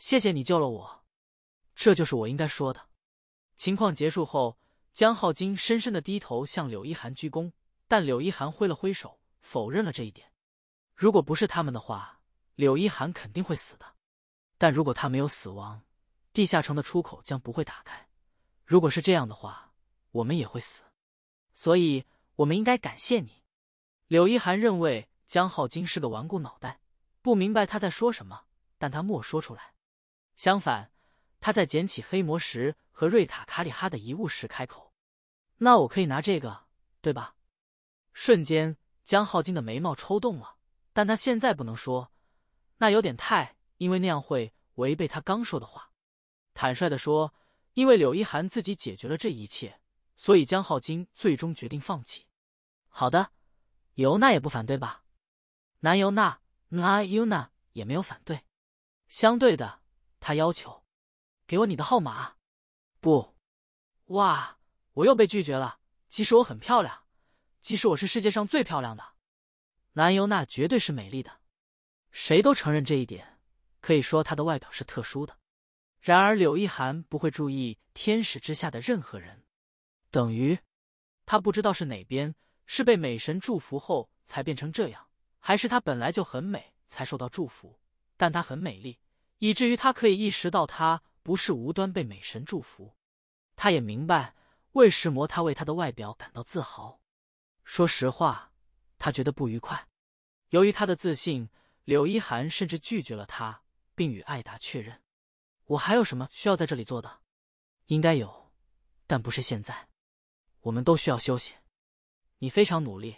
谢谢你救了我，这就是我应该说的。情况结束后，江浩金深深的低头向柳一涵鞠躬，但柳一涵挥了挥手，否认了这一点。如果不是他们的话，柳一涵肯定会死的。但如果他没有死亡，地下城的出口将不会打开。如果是这样的话，我们也会死。所以，我们应该感谢你。柳一涵认为江浩金是个顽固脑袋，不明白他在说什么，但他没说出来。相反，他在捡起黑魔石和瑞塔卡里哈的遗物时开口：“那我可以拿这个，对吧？”瞬间，江浩金的眉毛抽动了，但他现在不能说，那有点太，因为那样会违背他刚说的话。坦率的说，因为柳一涵自己解决了这一切，所以江浩金最终决定放弃。好的，尤娜也不反对吧？南尤娜、南尤娜也没有反对。相对的。他要求，给我你的号码。不，哇！我又被拒绝了。即使我很漂亮，即使我是世界上最漂亮的，南优娜绝对是美丽的，谁都承认这一点。可以说她的外表是特殊的。然而柳意涵不会注意天使之下的任何人。等于，他不知道是哪边是被美神祝福后才变成这样，还是他本来就很美才受到祝福。但他很美丽。以至于他可以意识到，他不是无端被美神祝福。他也明白，为石魔，他为他的外表感到自豪。说实话，他觉得不愉快。由于他的自信，柳一涵甚至拒绝了他，并与艾达确认：“我还有什么需要在这里做的？应该有，但不是现在。我们都需要休息。你非常努力，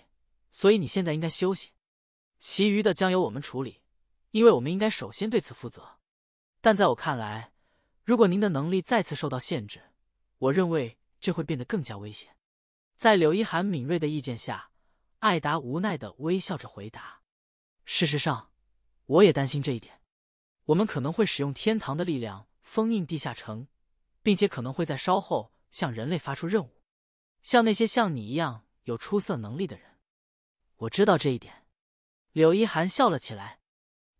所以你现在应该休息。其余的将由我们处理，因为我们应该首先对此负责。”但在我看来，如果您的能力再次受到限制，我认为这会变得更加危险。在柳一涵敏锐的意见下，艾达无奈的微笑着回答：“事实上，我也担心这一点。我们可能会使用天堂的力量封印地下城，并且可能会在稍后向人类发出任务，像那些像你一样有出色能力的人。我知道这一点。”柳一涵笑了起来。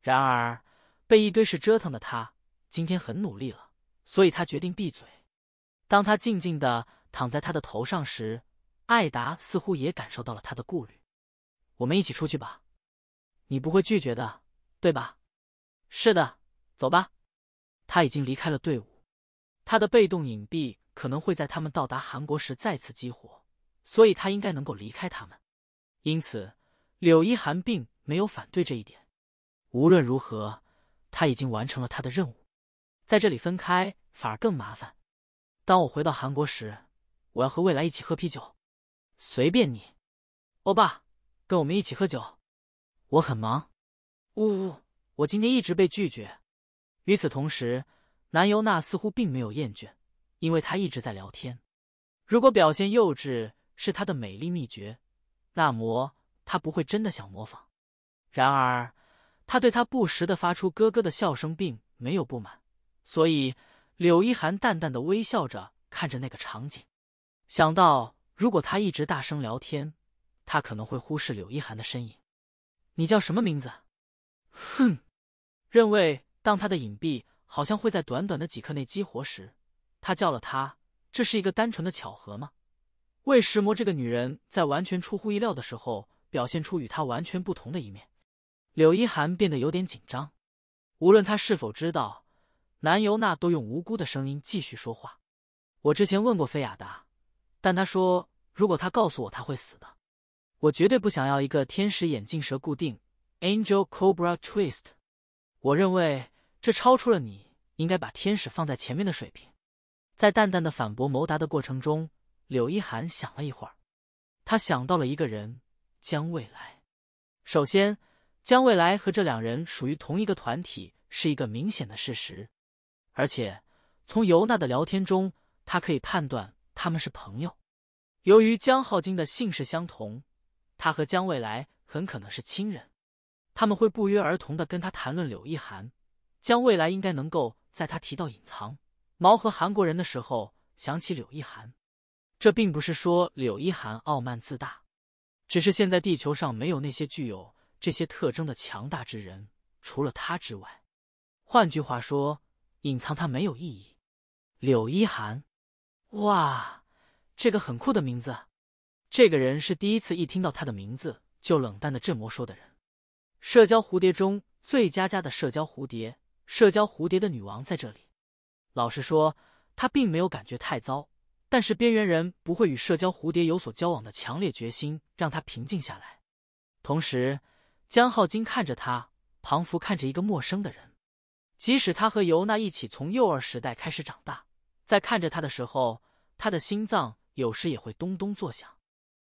然而，被一堆事折腾的他。今天很努力了，所以他决定闭嘴。当他静静的躺在他的头上时，艾达似乎也感受到了他的顾虑。我们一起出去吧，你不会拒绝的，对吧？是的，走吧。他已经离开了队伍，他的被动隐蔽可能会在他们到达韩国时再次激活，所以他应该能够离开他们。因此，柳依涵并没有反对这一点。无论如何，他已经完成了他的任务。在这里分开反而更麻烦。当我回到韩国时，我要和未来一起喝啤酒，随便你。欧巴，跟我们一起喝酒。我很忙。呜呜，我今天一直被拒绝。与此同时，南尤娜似乎并没有厌倦，因为她一直在聊天。如果表现幼稚是她的美丽秘诀，那么她不会真的想模仿。然而，她对他不时的发出咯咯的笑声并没有不满。所以，柳依涵淡淡的微笑着看着那个场景，想到如果他一直大声聊天，他可能会忽视柳依涵的身影。你叫什么名字？哼，认为当他的隐蔽好像会在短短的几刻内激活时，他叫了他。这是一个单纯的巧合吗？魏石魔这个女人在完全出乎意料的时候，表现出与她完全不同的一面。柳一涵变得有点紧张，无论他是否知道。南尤娜都用无辜的声音继续说话。我之前问过菲亚达，但他说如果他告诉我他会死的，我绝对不想要一个天使眼镜蛇固定 （Angel Cobra Twist）。我认为这超出了你应该把天使放在前面的水平。在淡淡的反驳谋达的过程中，柳一涵想了一会儿，他想到了一个人——江未来。首先，江未来和这两人属于同一个团体是一个明显的事实。而且，从尤娜的聊天中，他可以判断他们是朋友。由于江浩金的姓氏相同，他和江未来很可能是亲人。他们会不约而同的跟他谈论柳意涵。江未来应该能够在他提到隐藏毛和韩国人的时候想起柳意涵。这并不是说柳意涵傲慢自大，只是现在地球上没有那些具有这些特征的强大之人，除了他之外。换句话说。隐藏他没有意义。柳一涵，哇，这个很酷的名字。这个人是第一次一听到他的名字就冷淡的这魔说的人。社交蝴蝶中最佳佳的社交蝴蝶，社交蝴蝶的女王在这里。老实说，他并没有感觉太糟，但是边缘人不会与社交蝴蝶有所交往的强烈决心让他平静下来。同时，江浩金看着他，仿佛看着一个陌生的人。即使他和尤娜一起从幼儿时代开始长大，在看着他的时候，他的心脏有时也会咚咚作响。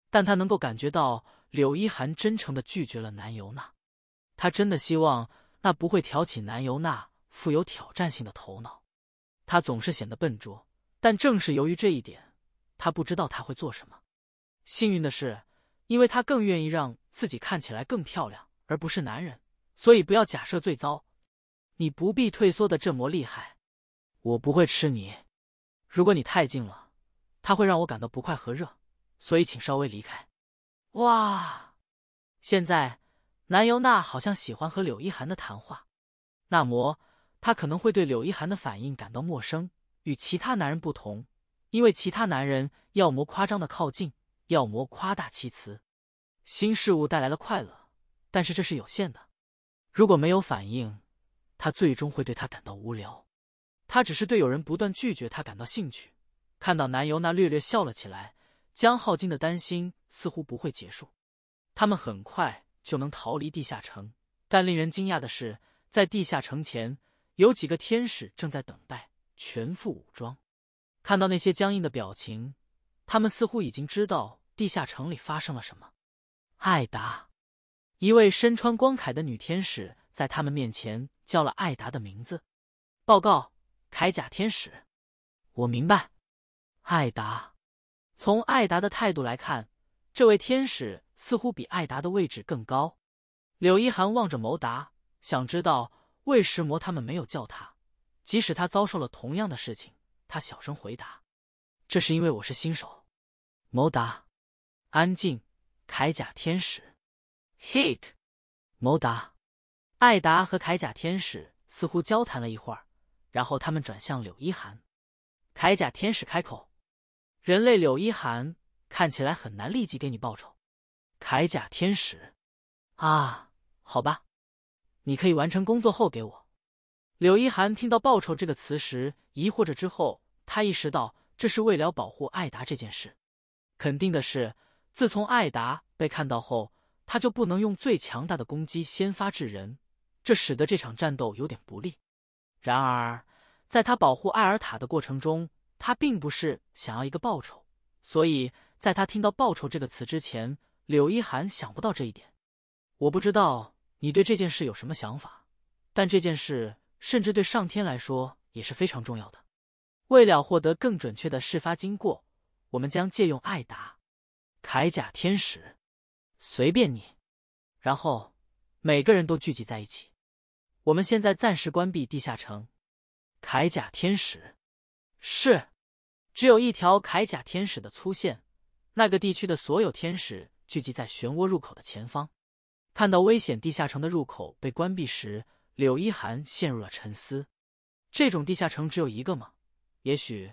但他能够感觉到柳依涵真诚的拒绝了南尤娜。他真的希望那不会挑起南尤娜富有挑战性的头脑。他总是显得笨拙，但正是由于这一点，他不知道他会做什么。幸运的是，因为他更愿意让自己看起来更漂亮，而不是男人，所以不要假设最糟。你不必退缩的这么厉害，我不会吃你。如果你太近了，他会让我感到不快和热，所以请稍微离开。哇！现在南尤娜好像喜欢和柳一涵的谈话，那么他可能会对柳一涵的反应感到陌生。与其他男人不同，因为其他男人要么夸张的靠近，要么夸大其词。新事物带来了快乐，但是这是有限的。如果没有反应，他最终会对他感到无聊，他只是对有人不断拒绝他感到兴趣。看到男友那略略笑了起来，江浩金的担心似乎不会结束。他们很快就能逃离地下城，但令人惊讶的是，在地下城前有几个天使正在等待，全副武装。看到那些僵硬的表情，他们似乎已经知道地下城里发生了什么。艾达，一位身穿光铠的女天使，在他们面前。叫了艾达的名字，报告铠甲天使，我明白。艾达，从艾达的态度来看，这位天使似乎比艾达的位置更高。柳一涵望着谋达，想知道为什么他们没有叫他，即使他遭受了同样的事情。他小声回答：“这是因为我是新手。”谋达，安静，铠甲天使，hit，谋达。艾达和铠甲天使似乎交谈了一会儿，然后他们转向柳一涵。铠甲天使开口：“人类柳一涵，看起来很难立即给你报酬。”铠甲天使：“啊，好吧，你可以完成工作后给我。”柳一涵听到“报酬”这个词时疑惑着，之后他意识到这是为了保护艾达这件事。肯定的是，自从艾达被看到后，他就不能用最强大的攻击先发制人。这使得这场战斗有点不利。然而，在他保护艾尔塔的过程中，他并不是想要一个报酬，所以在他听到“报酬”这个词之前，柳一涵想不到这一点。我不知道你对这件事有什么想法，但这件事甚至对上天来说也是非常重要的。为了获得更准确的事发经过，我们将借用艾达，铠甲天使。随便你。然后，每个人都聚集在一起。我们现在暂时关闭地下城。铠甲天使，是，只有一条铠甲天使的粗线。那个地区的所有天使聚集在漩涡入口的前方。看到危险地下城的入口被关闭时，柳一涵陷入了沉思。这种地下城只有一个吗？也许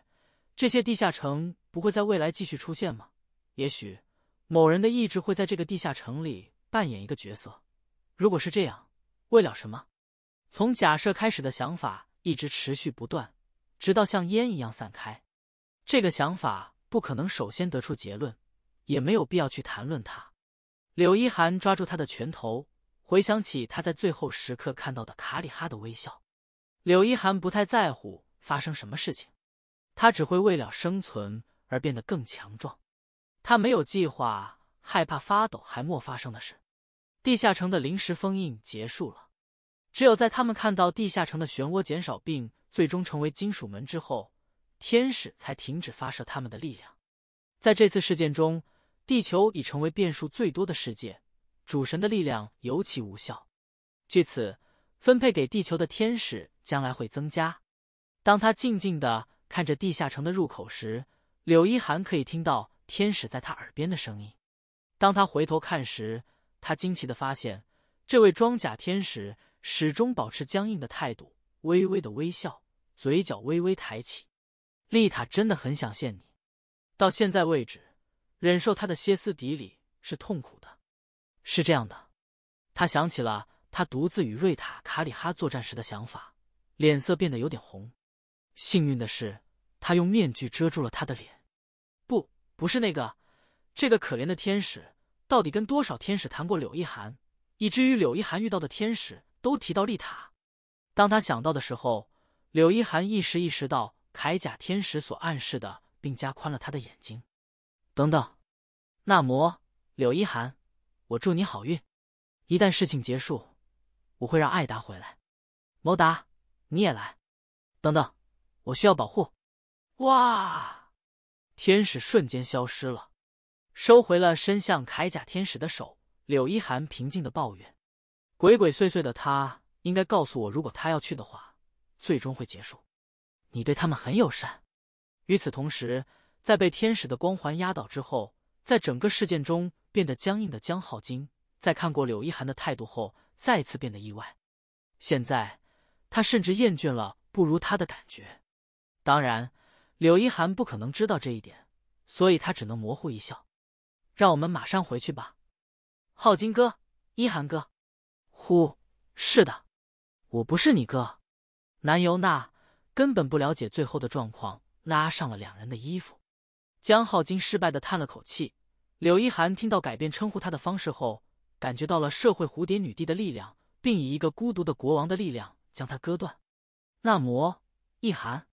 这些地下城不会在未来继续出现吗？也许某人的意志会在这个地下城里扮演一个角色。如果是这样，为了什么？从假设开始的想法一直持续不断，直到像烟一样散开。这个想法不可能首先得出结论，也没有必要去谈论它。柳一涵抓住他的拳头，回想起他在最后时刻看到的卡里哈的微笑。柳一涵不太在乎发生什么事情，他只会为了生存而变得更强壮。他没有计划，害怕发抖还没发生的事。地下城的临时封印结束了。只有在他们看到地下城的漩涡减少并最终成为金属门之后，天使才停止发射他们的力量。在这次事件中，地球已成为变数最多的世界，主神的力量尤其无效。据此，分配给地球的天使将来会增加。当他静静的看着地下城的入口时，柳一涵可以听到天使在他耳边的声音。当他回头看时，他惊奇的发现这位装甲天使。始终保持僵硬的态度，微微的微笑，嘴角微微抬起。丽塔真的很想见你，到现在为止，忍受他的歇斯底里是痛苦的。是这样的，他想起了他独自与瑞塔·卡里哈作战时的想法，脸色变得有点红。幸运的是，他用面具遮住了他的脸。不，不是那个，这个可怜的天使到底跟多少天使谈过柳意涵，以至于柳意涵遇到的天使。都提到丽塔。当他想到的时候，柳一涵一时意识到铠甲天使所暗示的，并加宽了他的眼睛。等等，纳摩，柳一涵，我祝你好运。一旦事情结束，我会让艾达回来。摩达，你也来。等等，我需要保护。哇！天使瞬间消失了，收回了伸向铠甲天使的手。柳一涵平静的抱怨。鬼鬼祟祟的他应该告诉我，如果他要去的话，最终会结束。你对他们很友善。与此同时，在被天使的光环压倒之后，在整个事件中变得僵硬的江浩金，在看过柳一涵的态度后，再次变得意外。现在，他甚至厌倦了不如他的感觉。当然，柳一涵不可能知道这一点，所以他只能模糊一笑。让我们马上回去吧，浩金哥，一涵哥。呼，是的，我不是你哥，南尤娜根本不了解最后的状况，拉上了两人的衣服。江浩金失败的叹了口气。柳一涵听到改变称呼他的方式后，感觉到了社会蝴蝶女帝的力量，并以一个孤独的国王的力量将他割断。纳摩，一涵，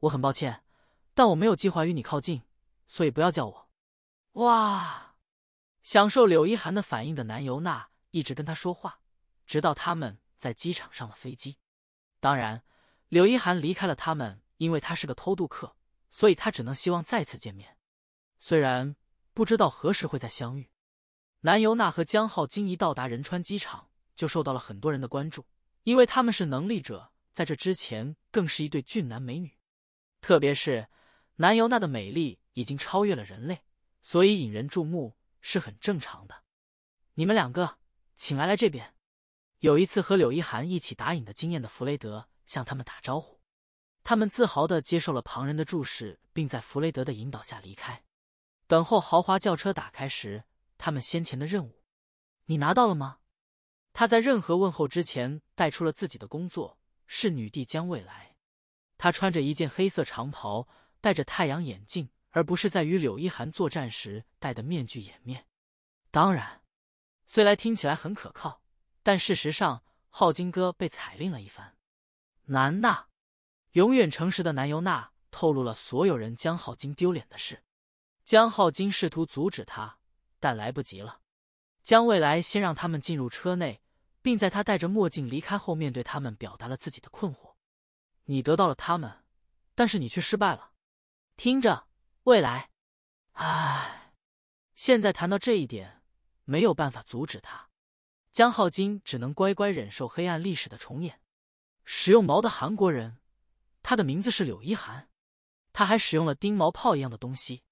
我很抱歉，但我没有计划与你靠近，所以不要叫我。哇，享受柳一涵的反应的南尤娜一直跟他说话。直到他们在机场上了飞机，当然，柳一涵离开了他们，因为他是个偷渡客，所以他只能希望再次见面。虽然不知道何时会再相遇。南尤娜和江浩今一到达仁川机场，就受到了很多人的关注，因为他们是能力者，在这之前更是一对俊男美女，特别是南尤娜的美丽已经超越了人类，所以引人注目是很正常的。你们两个，请来来这边。有一次和柳一涵一起打影的经验的弗雷德向他们打招呼，他们自豪地接受了旁人的注视，并在弗雷德的引导下离开。等候豪华轿车打开时，他们先前的任务，你拿到了吗？他在任何问候之前带出了自己的工作是女帝江未来。他穿着一件黑色长袍，戴着太阳眼镜，而不是在与柳一涵作战时戴的面具掩面。当然，虽然听起来很可靠。但事实上，浩金哥被踩令了一番。南娜，永远诚实的南尤娜，透露了所有人江浩金丢脸的事。江浩金试图阻止他，但来不及了。江未来先让他们进入车内，并在他戴着墨镜离开后，面对他们表达了自己的困惑：“你得到了他们，但是你却失败了。听着，未来，唉，现在谈到这一点，没有办法阻止他。”江浩金只能乖乖忍受黑暗历史的重演。使用矛的韩国人，他的名字是柳一涵，他还使用了钉毛炮一样的东西。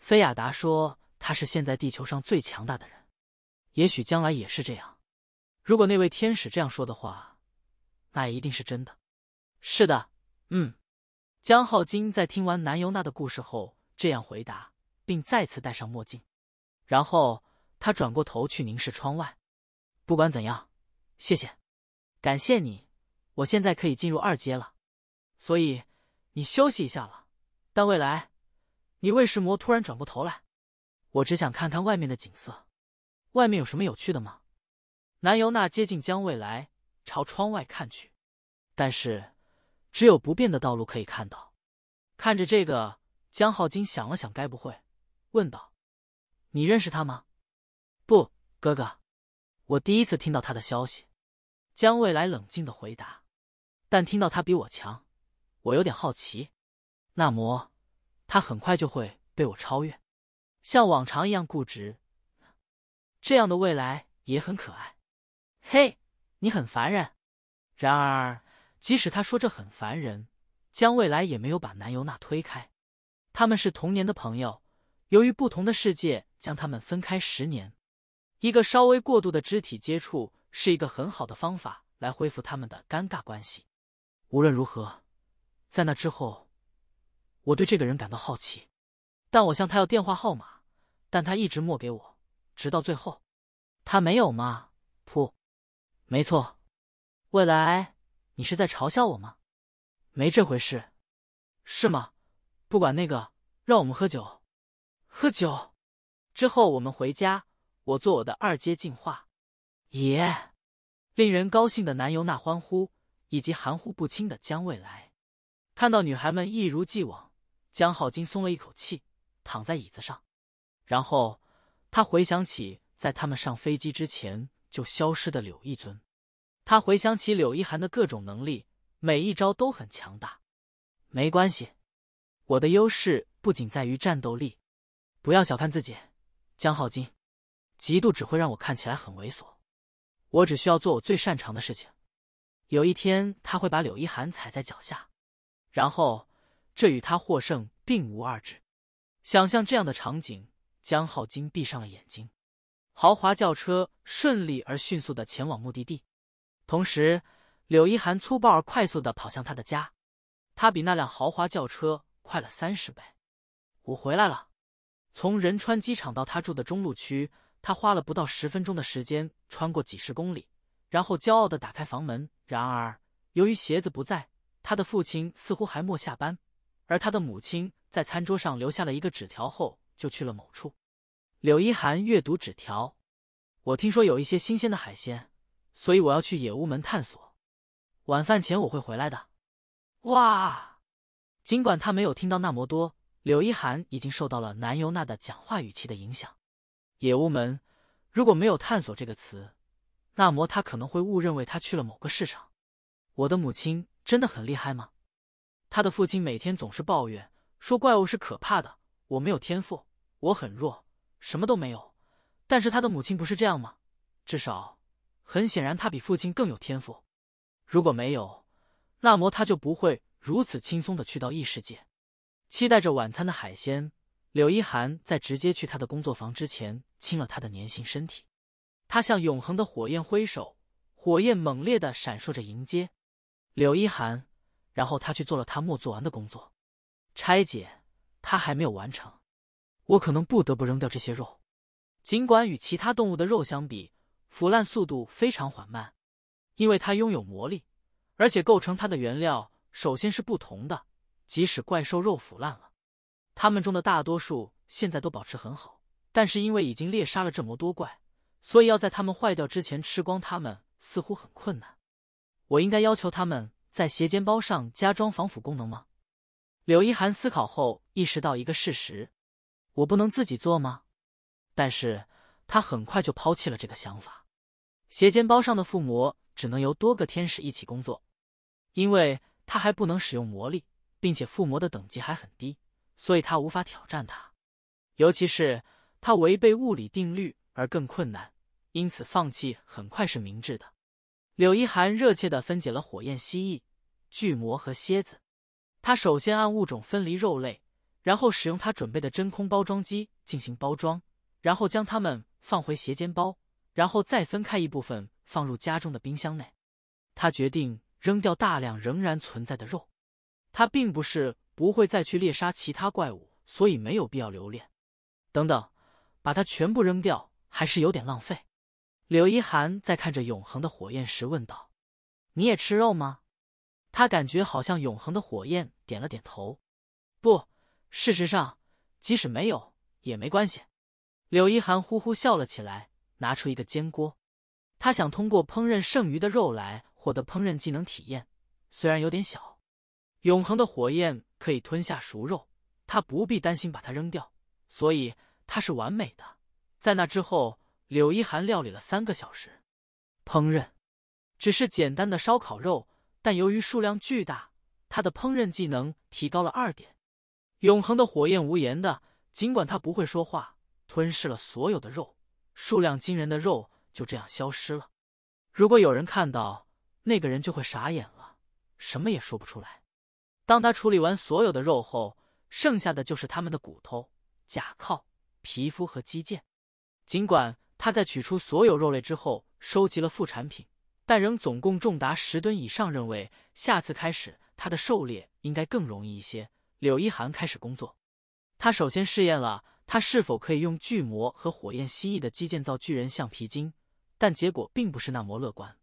菲亚达说他是现在地球上最强大的人，也许将来也是这样。如果那位天使这样说的话，那一定是真的。是的，嗯。江浩金在听完南尤娜的故事后这样回答，并再次戴上墨镜，然后他转过头去凝视窗外。不管怎样，谢谢，感谢你，我现在可以进入二阶了，所以你休息一下了。但未来，你魏什魔突然转过头来，我只想看看外面的景色，外面有什么有趣的吗？南尤娜接近江未来，朝窗外看去，但是只有不变的道路可以看到。看着这个，江浩金想了想，该不会，问道：“你认识他吗？”“不，哥哥。”我第一次听到他的消息，江未来冷静的回答。但听到他比我强，我有点好奇。那么，他很快就会被我超越。像往常一样固执，这样的未来也很可爱。嘿，你很烦人。然而，即使他说这很烦人，江未来也没有把南尤娜推开。他们是童年的朋友，由于不同的世界将他们分开十年。一个稍微过度的肢体接触是一个很好的方法来恢复他们的尴尬关系。无论如何，在那之后，我对这个人感到好奇。但我向他要电话号码，但他一直没给我。直到最后，他没有吗？噗，没错。未来，你是在嘲笑我吗？没这回事，是吗？不管那个，让我们喝酒，喝酒。之后我们回家。我做我的二阶进化，爷！令人高兴的南由那欢呼，以及含糊不清的江未来。看到女孩们一如既往，江浩金松了一口气，躺在椅子上。然后他回想起在他们上飞机之前就消失的柳一尊。他回想起柳一涵的各种能力，每一招都很强大。没关系，我的优势不仅在于战斗力。不要小看自己，江浩金。极度只会让我看起来很猥琐，我只需要做我最擅长的事情。有一天，他会把柳一涵踩在脚下，然后这与他获胜并无二致。想象这样的场景，江浩金闭上了眼睛。豪华轿车顺利而迅速的前往目的地，同时，柳一涵粗暴而快速的跑向他的家。他比那辆豪华轿车快了三十倍。我回来了，从仁川机场到他住的中路区。他花了不到十分钟的时间穿过几十公里，然后骄傲的打开房门。然而，由于鞋子不在，他的父亲似乎还没下班，而他的母亲在餐桌上留下了一个纸条后就去了某处。柳一涵阅读纸条：“我听说有一些新鲜的海鲜，所以我要去野屋门探索。晚饭前我会回来的。”哇！尽管他没有听到那么多，柳一涵已经受到了南尤娜的讲话语气的影响。野巫门，如果没有“探索”这个词，那么他可能会误认为他去了某个市场。我的母亲真的很厉害吗？他的父亲每天总是抱怨说怪物是可怕的。我没有天赋，我很弱，什么都没有。但是他的母亲不是这样吗？至少，很显然他比父亲更有天赋。如果没有，那么他就不会如此轻松的去到异世界。期待着晚餐的海鲜。柳一涵在直接去他的工作房之前，亲了他的粘性身体。他向永恒的火焰挥手，火焰猛烈的闪烁着迎接柳一涵。然后他去做了他没做完的工作，拆解他还没有完成。我可能不得不扔掉这些肉，尽管与其他动物的肉相比，腐烂速度非常缓慢，因为它拥有魔力，而且构成它的原料首先是不同的。即使怪兽肉腐烂了。他们中的大多数现在都保持很好，但是因为已经猎杀了这么多怪，所以要在他们坏掉之前吃光他们似乎很困难。我应该要求他们在斜肩包上加装防腐功能吗？柳一涵思考后意识到一个事实：我不能自己做吗？但是他很快就抛弃了这个想法。斜肩包上的附魔只能由多个天使一起工作，因为他还不能使用魔力，并且附魔的等级还很低。所以他无法挑战他，尤其是他违背物理定律而更困难，因此放弃很快是明智的。柳一涵热切的分解了火焰蜥蜴、巨魔和蝎子。他首先按物种分离肉类，然后使用他准备的真空包装机进行包装，然后将它们放回斜肩包，然后再分开一部分放入家中的冰箱内。他决定扔掉大量仍然存在的肉。他并不是。不会再去猎杀其他怪物，所以没有必要留恋。等等，把它全部扔掉还是有点浪费。柳一涵在看着永恒的火焰时问道：“你也吃肉吗？”他感觉好像永恒的火焰点了点头。不，事实上，即使没有也没关系。柳一涵呼呼笑了起来，拿出一个煎锅，他想通过烹饪剩余的肉来获得烹饪技能体验，虽然有点小。永恒的火焰可以吞下熟肉，他不必担心把它扔掉，所以它是完美的。在那之后，柳一寒料理了三个小时，烹饪只是简单的烧烤肉，但由于数量巨大，他的烹饪技能提高了二点。永恒的火焰无言的，尽管他不会说话，吞噬了所有的肉，数量惊人的肉就这样消失了。如果有人看到，那个人就会傻眼了，什么也说不出来。当他处理完所有的肉后，剩下的就是他们的骨头、甲靠、皮肤和肌腱。尽管他在取出所有肉类之后收集了副产品，但仍总共重达十吨以上。认为下次开始他的狩猎应该更容易一些。柳一涵开始工作，他首先试验了他是否可以用巨魔和火焰蜥蜴的肌腱造巨人橡皮筋，但结果并不是那么乐观。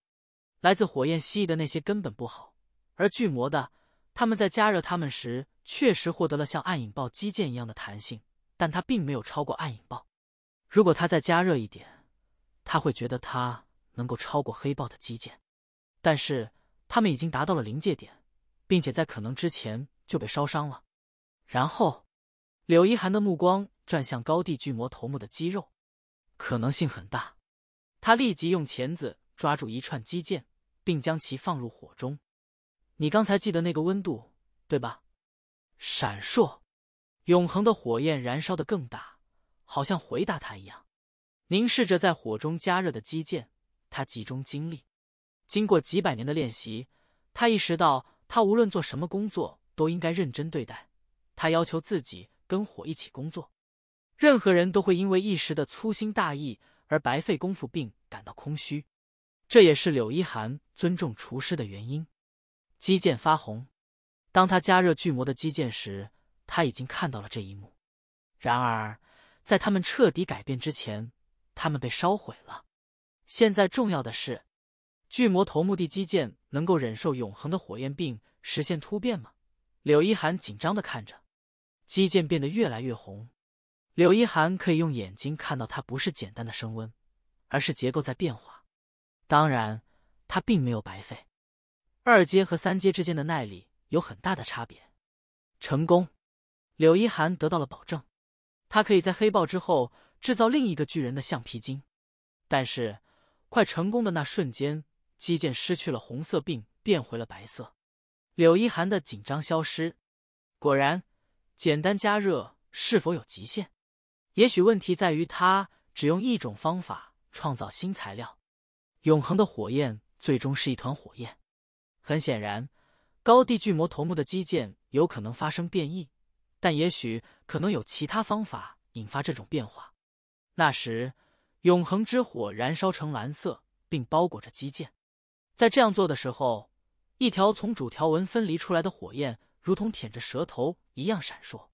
来自火焰蜥蜴的那些根本不好，而巨魔的。他们在加热它们时确实获得了像暗影爆击剑一样的弹性，但它并没有超过暗影爆。如果它再加热一点，他会觉得它能够超过黑豹的肌腱。但是他们已经达到了临界点，并且在可能之前就被烧伤了。然后，柳一涵的目光转向高地巨魔头目的肌肉，可能性很大。他立即用钳子抓住一串肌腱，并将其放入火中。你刚才记得那个温度对吧？闪烁，永恒的火焰燃烧的更大，好像回答他一样。凝视着在火中加热的肌腱。他集中精力。经过几百年的练习，他意识到他无论做什么工作都应该认真对待。他要求自己跟火一起工作。任何人都会因为一时的粗心大意而白费功夫，并感到空虚。这也是柳一涵尊重厨师的原因。肌腱发红，当他加热巨魔的肌腱时，他已经看到了这一幕。然而，在他们彻底改变之前，他们被烧毁了。现在重要的是，巨魔头目的肌腱能够忍受永恒的火焰并实现突变吗？柳一涵紧张的看着，肌腱变得越来越红。柳一涵可以用眼睛看到，它不是简单的升温，而是结构在变化。当然，它并没有白费。二阶和三阶之间的耐力有很大的差别。成功，柳一涵得到了保证，他可以在黑豹之后制造另一个巨人的橡皮筋。但是，快成功的那瞬间，基建失去了红色并变回了白色。柳一涵的紧张消失。果然，简单加热是否有极限？也许问题在于他只用一种方法创造新材料。永恒的火焰最终是一团火焰。很显然，高地巨魔头目的基建有可能发生变异，但也许可能有其他方法引发这种变化。那时，永恒之火燃烧成蓝色，并包裹着基建。在这样做的时候，一条从主条纹分离出来的火焰，如同舔着舌头一样闪烁。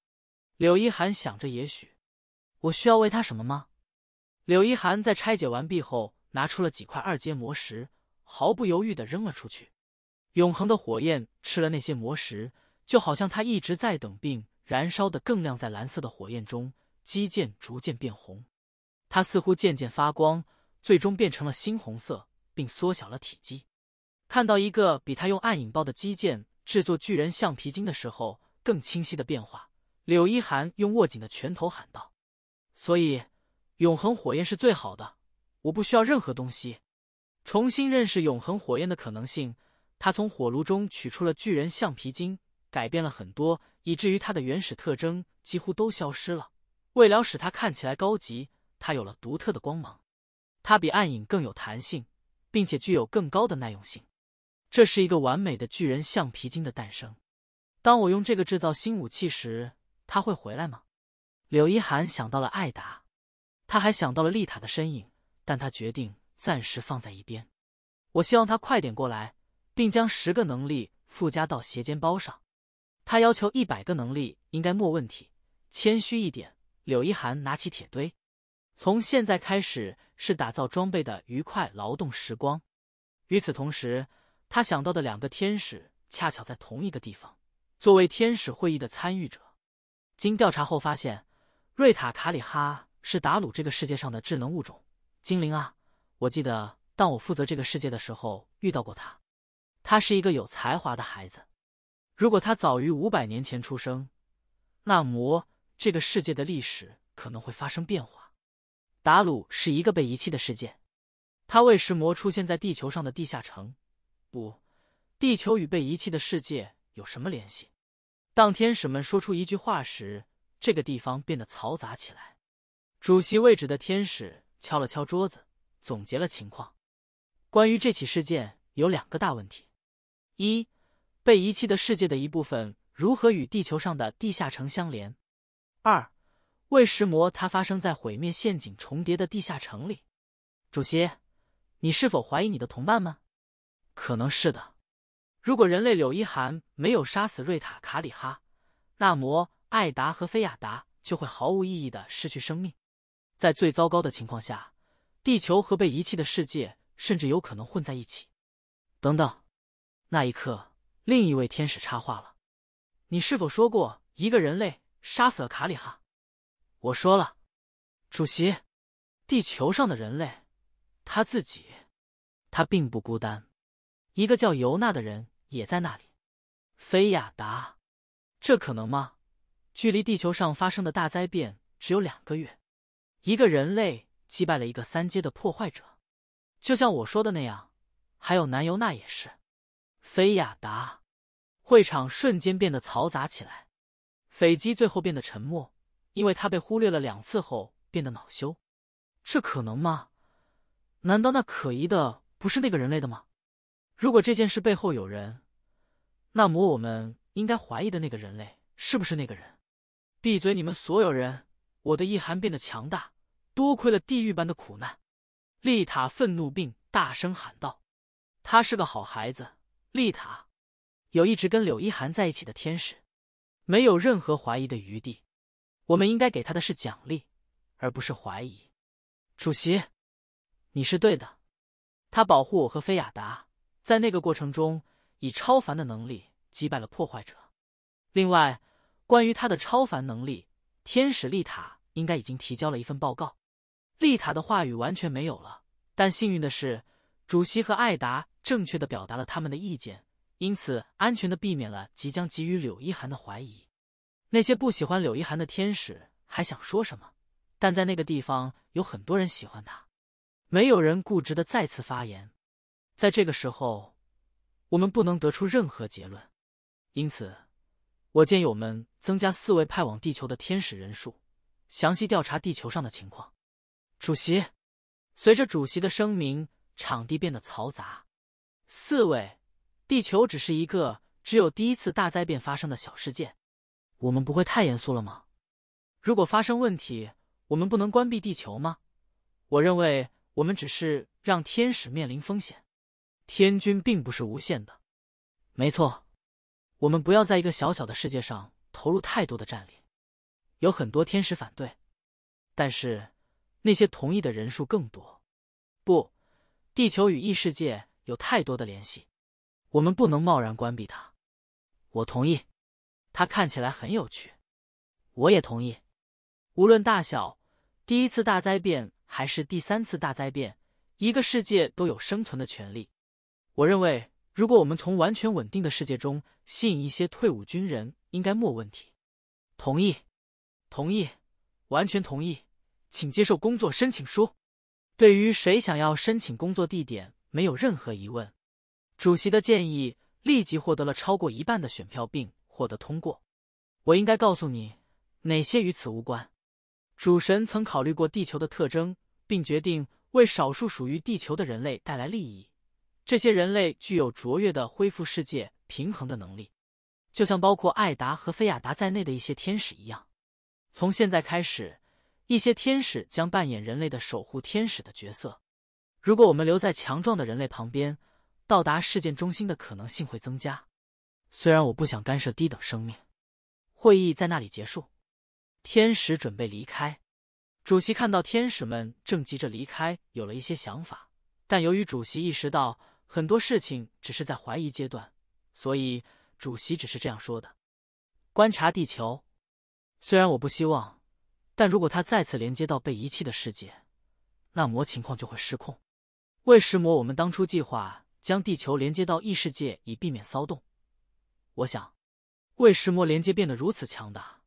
柳一涵想着：“也许，我需要喂它什么吗？”柳一涵在拆解完毕后，拿出了几块二阶魔石，毫不犹豫地扔了出去。永恒的火焰吃了那些魔石，就好像它一直在等，并燃烧的更亮。在蓝色的火焰中，肌腱逐渐变红，它似乎渐渐发光，最终变成了猩红色，并缩小了体积。看到一个比他用暗影爆的肌腱制作巨人橡皮筋的时候更清晰的变化，柳一涵用握紧的拳头喊道：“所以，永恒火焰是最好的。我不需要任何东西。重新认识永恒火焰的可能性。”他从火炉中取出了巨人橡皮筋，改变了很多，以至于他的原始特征几乎都消失了。为了使他看起来高级，他有了独特的光芒。他比暗影更有弹性，并且具有更高的耐用性。这是一个完美的巨人橡皮筋的诞生。当我用这个制造新武器时，他会回来吗？柳一涵想到了艾达，他还想到了丽塔的身影，但他决定暂时放在一边。我希望他快点过来。并将十个能力附加到斜肩包上，他要求一百个能力应该没问题。谦虚一点，柳一涵拿起铁堆，从现在开始是打造装备的愉快劳动时光。与此同时，他想到的两个天使恰巧在同一个地方，作为天使会议的参与者。经调查后发现，瑞塔卡里哈是达鲁这个世界上的智能物种精灵啊！我记得，当我负责这个世界的时候，遇到过他。他是一个有才华的孩子。如果他早于五百年前出生，那么这个世界的历史可能会发生变化。达鲁是一个被遗弃的世界，他为石魔出现在地球上的地下城。不，地球与被遗弃的世界有什么联系？当天使们说出一句话时，这个地方变得嘈杂起来。主席位置的天使敲了敲桌子，总结了情况。关于这起事件，有两个大问题。一，被遗弃的世界的一部分如何与地球上的地下城相连？二，未什魔它发生在毁灭陷阱重叠的地下城里。主席，你是否怀疑你的同伴们？可能是的。如果人类柳一涵没有杀死瑞塔卡里哈，那么艾达和菲亚达就会毫无意义的失去生命。在最糟糕的情况下，地球和被遗弃的世界甚至有可能混在一起。等等。那一刻，另一位天使插话了：“你是否说过，一个人类杀死了卡里哈？”我说了：“主席，地球上的人类，他自己，他并不孤单，一个叫尤娜的人也在那里。”菲亚达：“这可能吗？距离地球上发生的大灾变只有两个月，一个人类击败了一个三阶的破坏者，就像我说的那样，还有南尤娜也是。”菲亚达，会场瞬间变得嘈杂起来。斐基最后变得沉默，因为他被忽略了两次后变得恼羞。这可能吗？难道那可疑的不是那个人类的吗？如果这件事背后有人，那么我们应该怀疑的那个人类是不是那个人？闭嘴，你们所有人！我的意涵变得强大，多亏了地狱般的苦难。丽塔愤怒并大声喊道：“他是个好孩子。”丽塔，有一直跟柳依涵在一起的天使，没有任何怀疑的余地。我们应该给他的是奖励，而不是怀疑。主席，你是对的。他保护我和菲亚达，在那个过程中以超凡的能力击败了破坏者。另外，关于他的超凡能力，天使丽塔应该已经提交了一份报告。丽塔的话语完全没有了，但幸运的是，主席和艾达。正确的表达了他们的意见，因此安全的避免了即将给予柳一涵的怀疑。那些不喜欢柳一涵的天使还想说什么，但在那个地方有很多人喜欢他，没有人固执的再次发言。在这个时候，我们不能得出任何结论，因此我建议我们增加四位派往地球的天使人数，详细调查地球上的情况。主席，随着主席的声明，场地变得嘈杂。四位，地球只是一个只有第一次大灾变发生的小世界，我们不会太严肃了吗？如果发生问题，我们不能关闭地球吗？我认为我们只是让天使面临风险，天军并不是无限的。没错，我们不要在一个小小的世界上投入太多的战力。有很多天使反对，但是那些同意的人数更多。不，地球与异世界。有太多的联系，我们不能贸然关闭它。我同意，它看起来很有趣。我也同意。无论大小，第一次大灾变还是第三次大灾变，一个世界都有生存的权利。我认为，如果我们从完全稳定的世界中吸引一些退伍军人，应该没问题。同意，同意，完全同意。请接受工作申请书。对于谁想要申请工作地点？没有任何疑问，主席的建议立即获得了超过一半的选票，并获得通过。我应该告诉你，哪些与此无关。主神曾考虑过地球的特征，并决定为少数属于地球的人类带来利益。这些人类具有卓越的恢复世界平衡的能力，就像包括艾达和菲亚达在内的一些天使一样。从现在开始，一些天使将扮演人类的守护天使的角色。如果我们留在强壮的人类旁边，到达事件中心的可能性会增加。虽然我不想干涉低等生命，会议在那里结束。天使准备离开。主席看到天使们正急着离开，有了一些想法。但由于主席意识到很多事情只是在怀疑阶段，所以主席只是这样说的：观察地球。虽然我不希望，但如果它再次连接到被遗弃的世界，那么情况就会失控。为石魔，我们当初计划将地球连接到异世界，以避免骚动。我想，为石魔连接变得如此强大，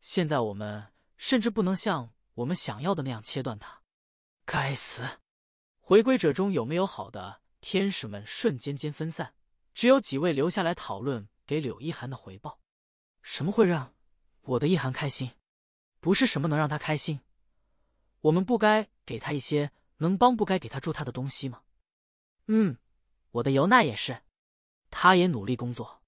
现在我们甚至不能像我们想要的那样切断它。该死！回归者中有没有好的天使们瞬间间分散，只有几位留下来讨论给柳一涵的回报。什么会让我的一涵开心？不是什么能让他开心。我们不该给他一些。能帮不该给他住他的东西吗？嗯，我的尤娜也是，他也努力工作。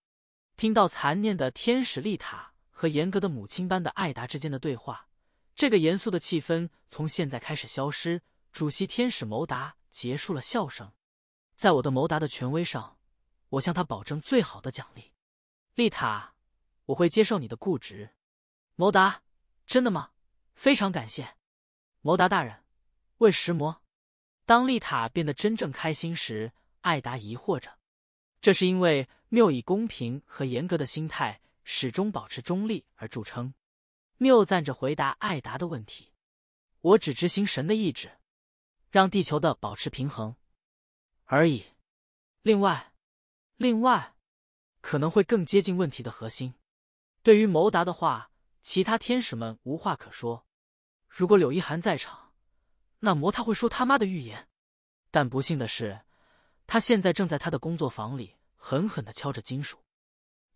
听到残念的天使丽塔和严格的母亲般的艾达之间的对话，这个严肃的气氛从现在开始消失。主席天使谋达结束了笑声，在我的谋达的权威上，我向他保证最好的奖励。丽塔，我会接受你的固执。谋达，真的吗？非常感谢，谋达大人，为石魔。当丽塔变得真正开心时，艾达疑惑着，这是因为缪以公平和严格的心态始终保持中立而著称。缪赞着回答艾达的问题：“我只执行神的意志，让地球的保持平衡而已。”另外，另外可能会更接近问题的核心。对于谋达的话，其他天使们无话可说。如果柳一涵在场。那魔他会说他妈的预言，但不幸的是，他现在正在他的工作房里狠狠的敲着金属。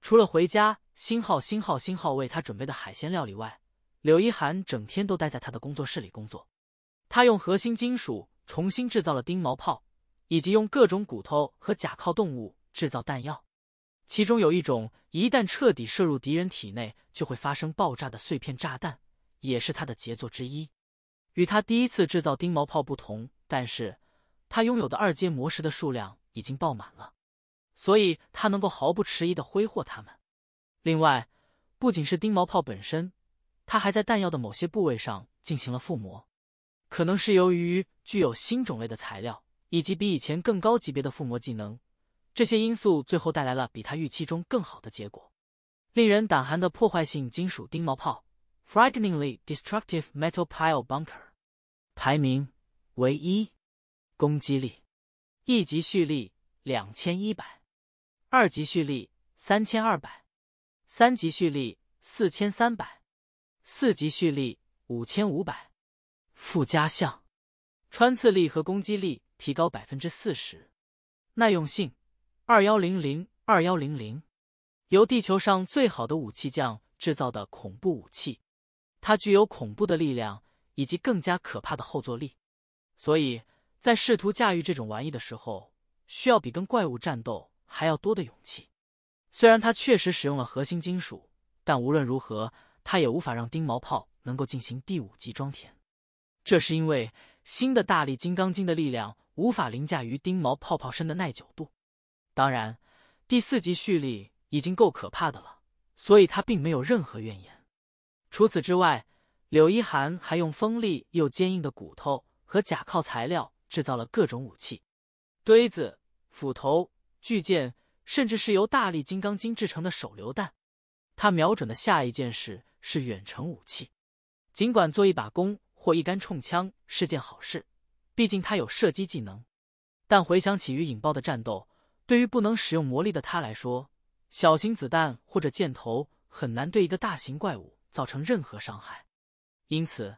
除了回家，星号星号星号为他准备的海鲜料理外，柳一涵整天都待在他的工作室里工作。他用核心金属重新制造了钉毛炮，以及用各种骨头和甲壳动物制造弹药。其中有一种一旦彻底射入敌人体内就会发生爆炸的碎片炸弹，也是他的杰作之一。与他第一次制造钉毛炮不同，但是他拥有的二阶魔石的数量已经爆满了，所以他能够毫不迟疑地挥霍它们。另外，不仅是钉毛炮本身，他还在弹药的某些部位上进行了附魔。可能是由于具有新种类的材料，以及比以前更高级别的附魔技能，这些因素最后带来了比他预期中更好的结果。令人胆寒的破坏性金属钉毛炮，frighteningly destructive metal pile bunker。排名为一，攻击力，一级蓄力两千一百，二级蓄力三千二百，三级蓄力四千三百，四级蓄力五千五百。附加项：穿刺力和攻击力提高百分之四十。耐用性：二幺零零二幺零零。由地球上最好的武器匠制造的恐怖武器，它具有恐怖的力量。以及更加可怕的后坐力，所以在试图驾驭这种玩意的时候，需要比跟怪物战斗还要多的勇气。虽然他确实使用了核心金属，但无论如何，他也无法让钉毛炮能够进行第五级装填。这是因为新的大力金刚经的力量无法凌驾于钉毛泡泡身的耐久度。当然，第四级蓄力已经够可怕的了，所以他并没有任何怨言。除此之外。柳一涵还用锋利又坚硬的骨头和甲靠材料制造了各种武器，锥子、斧头、巨剑，甚至是由大力金刚晶制成的手榴弹。他瞄准的下一件事是远程武器。尽管做一把弓或一杆冲枪是件好事，毕竟他有射击技能，但回想起与引爆的战斗，对于不能使用魔力的他来说，小型子弹或者箭头很难对一个大型怪物造成任何伤害。因此，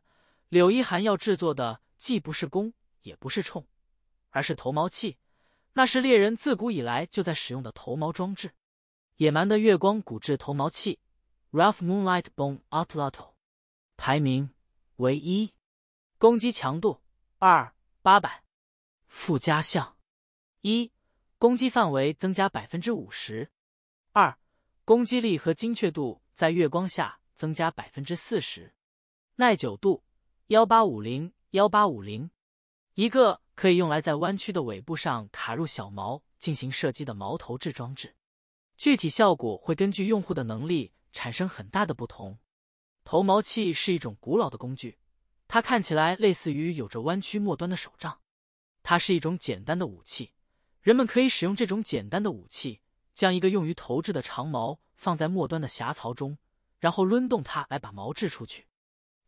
柳一涵要制作的既不是弓，也不是铳，而是头毛器。那是猎人自古以来就在使用的头毛装置——野蛮的月光骨质头毛器 （Rough Moonlight Bone Attlatto）。排名为一，攻击强度二八百，附加项一：攻击范围增加百分之五十二；攻击力和精确度在月光下增加百分之四十。耐久度：幺八五零幺八五零，一个可以用来在弯曲的尾部上卡入小矛进行射击的矛投掷装置。具体效果会根据用户的能力产生很大的不同。投矛器是一种古老的工具，它看起来类似于有着弯曲末端的手杖。它是一种简单的武器，人们可以使用这种简单的武器，将一个用于投掷的长矛放在末端的狭槽中，然后抡动它来把矛掷出去。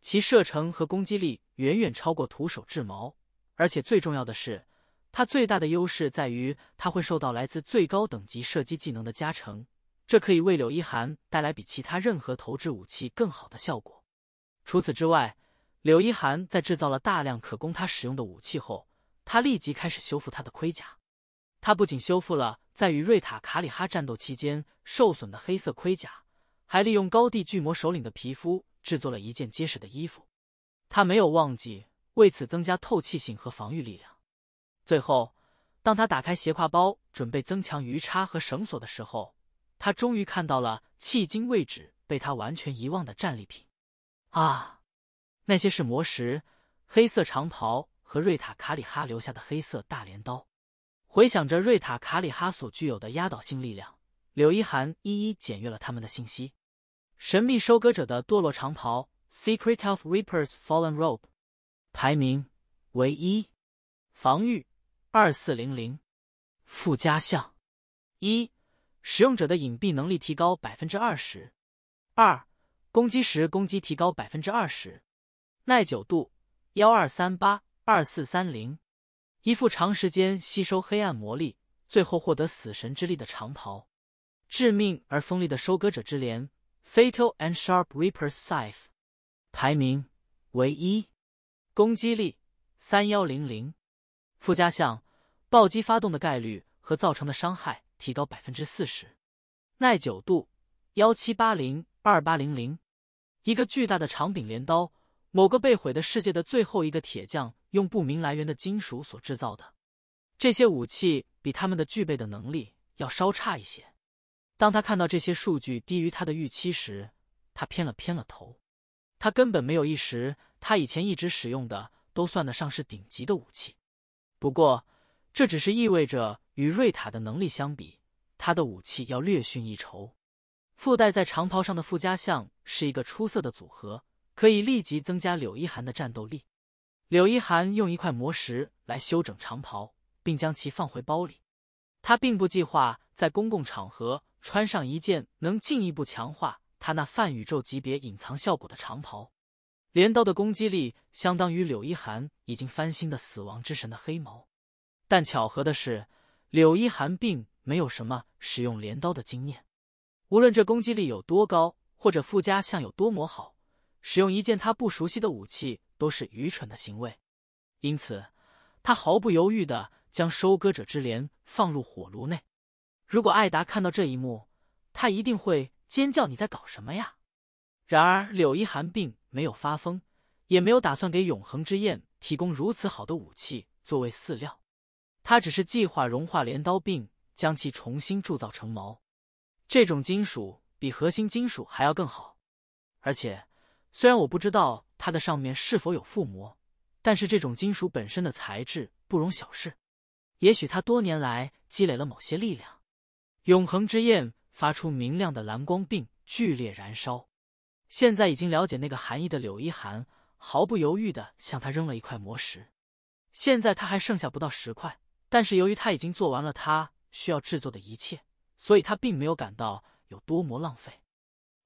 其射程和攻击力远远超过徒手制矛，而且最重要的是，它最大的优势在于它会受到来自最高等级射击技能的加成，这可以为柳一涵带来比其他任何投掷武器更好的效果。除此之外，柳一涵在制造了大量可供他使用的武器后，他立即开始修复他的盔甲。他不仅修复了在与瑞塔卡里哈战斗期间受损的黑色盔甲，还利用高地巨魔首领的皮肤。制作了一件结实的衣服，他没有忘记为此增加透气性和防御力量。最后，当他打开斜挎包，准备增强鱼叉和绳索的时候，他终于看到了迄今为止被他完全遗忘的战利品。啊，那些是魔石、黑色长袍和瑞塔卡里哈留下的黑色大镰刀。回想着瑞塔卡里哈所具有的压倒性力量，柳一涵一一检阅了他们的信息。神秘收割者的堕落长袍，Secret of Reapers Fallen Robe，排名为一，防御二四零零，附加项一，使用者的隐蔽能力提高百分之二十；二，攻击时攻击提高百分之二十，耐久度幺二三八二四三零，一副长时间吸收黑暗魔力，最后获得死神之力的长袍，致命而锋利的收割者之镰。Fatal and Sharp Reaper Scythe，排名为一，攻击力三幺零零，附加项：暴击发动的概率和造成的伤害提高百分之四十，耐久度幺七八零二八零零。一个巨大的长柄镰刀，某个被毁的世界的最后一个铁匠用不明来源的金属所制造的。这些武器比他们的具备的能力要稍差一些。当他看到这些数据低于他的预期时，他偏了偏了头。他根本没有意识，他以前一直使用的都算得上是顶级的武器。不过，这只是意味着与瑞塔的能力相比，他的武器要略逊一筹。附带在长袍上的附加项是一个出色的组合，可以立即增加柳一涵的战斗力。柳一涵用一块魔石来修整长袍，并将其放回包里。他并不计划在公共场合。穿上一件能进一步强化他那泛宇宙级别隐藏效果的长袍，镰刀的攻击力相当于柳一寒已经翻新的死亡之神的黑毛，但巧合的是，柳一寒并没有什么使用镰刀的经验。无论这攻击力有多高，或者附加项有多么好，使用一件他不熟悉的武器都是愚蠢的行为。因此，他毫不犹豫的将收割者之镰放入火炉内。如果艾达看到这一幕，他一定会尖叫：“你在搞什么呀？”然而，柳一寒并没有发疯，也没有打算给永恒之焰提供如此好的武器作为饲料。他只是计划融化镰刀，并将其重新铸造成矛。这种金属比核心金属还要更好。而且，虽然我不知道它的上面是否有附魔，但是这种金属本身的材质不容小视。也许它多年来积累了某些力量。永恒之焰发出明亮的蓝光，并剧烈燃烧。现在已经了解那个含义的柳一寒毫不犹豫地向他扔了一块魔石。现在他还剩下不到十块，但是由于他已经做完了他需要制作的一切，所以他并没有感到有多么浪费。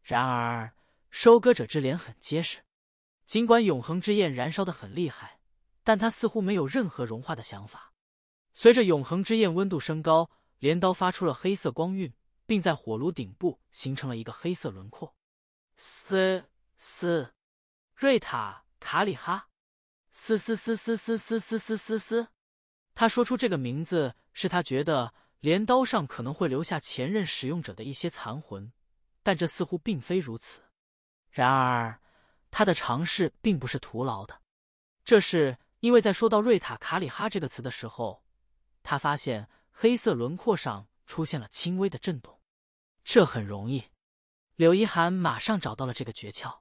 然而，收割者之镰很结实，尽管永恒之焰燃烧的很厉害，但它似乎没有任何融化的想法。随着永恒之焰温度升高。镰刀发出了黑色光晕，并在火炉顶部形成了一个黑色轮廓。斯斯，瑞塔卡里哈，斯斯斯斯斯斯斯斯斯。他说出这个名字，是他觉得镰刀上可能会留下前任使用者的一些残魂，但这似乎并非如此。然而，他的尝试并不是徒劳的，这是因为在说到“瑞塔卡里哈”这个词的时候，他发现。黑色轮廓上出现了轻微的震动，这很容易。柳一涵马上找到了这个诀窍。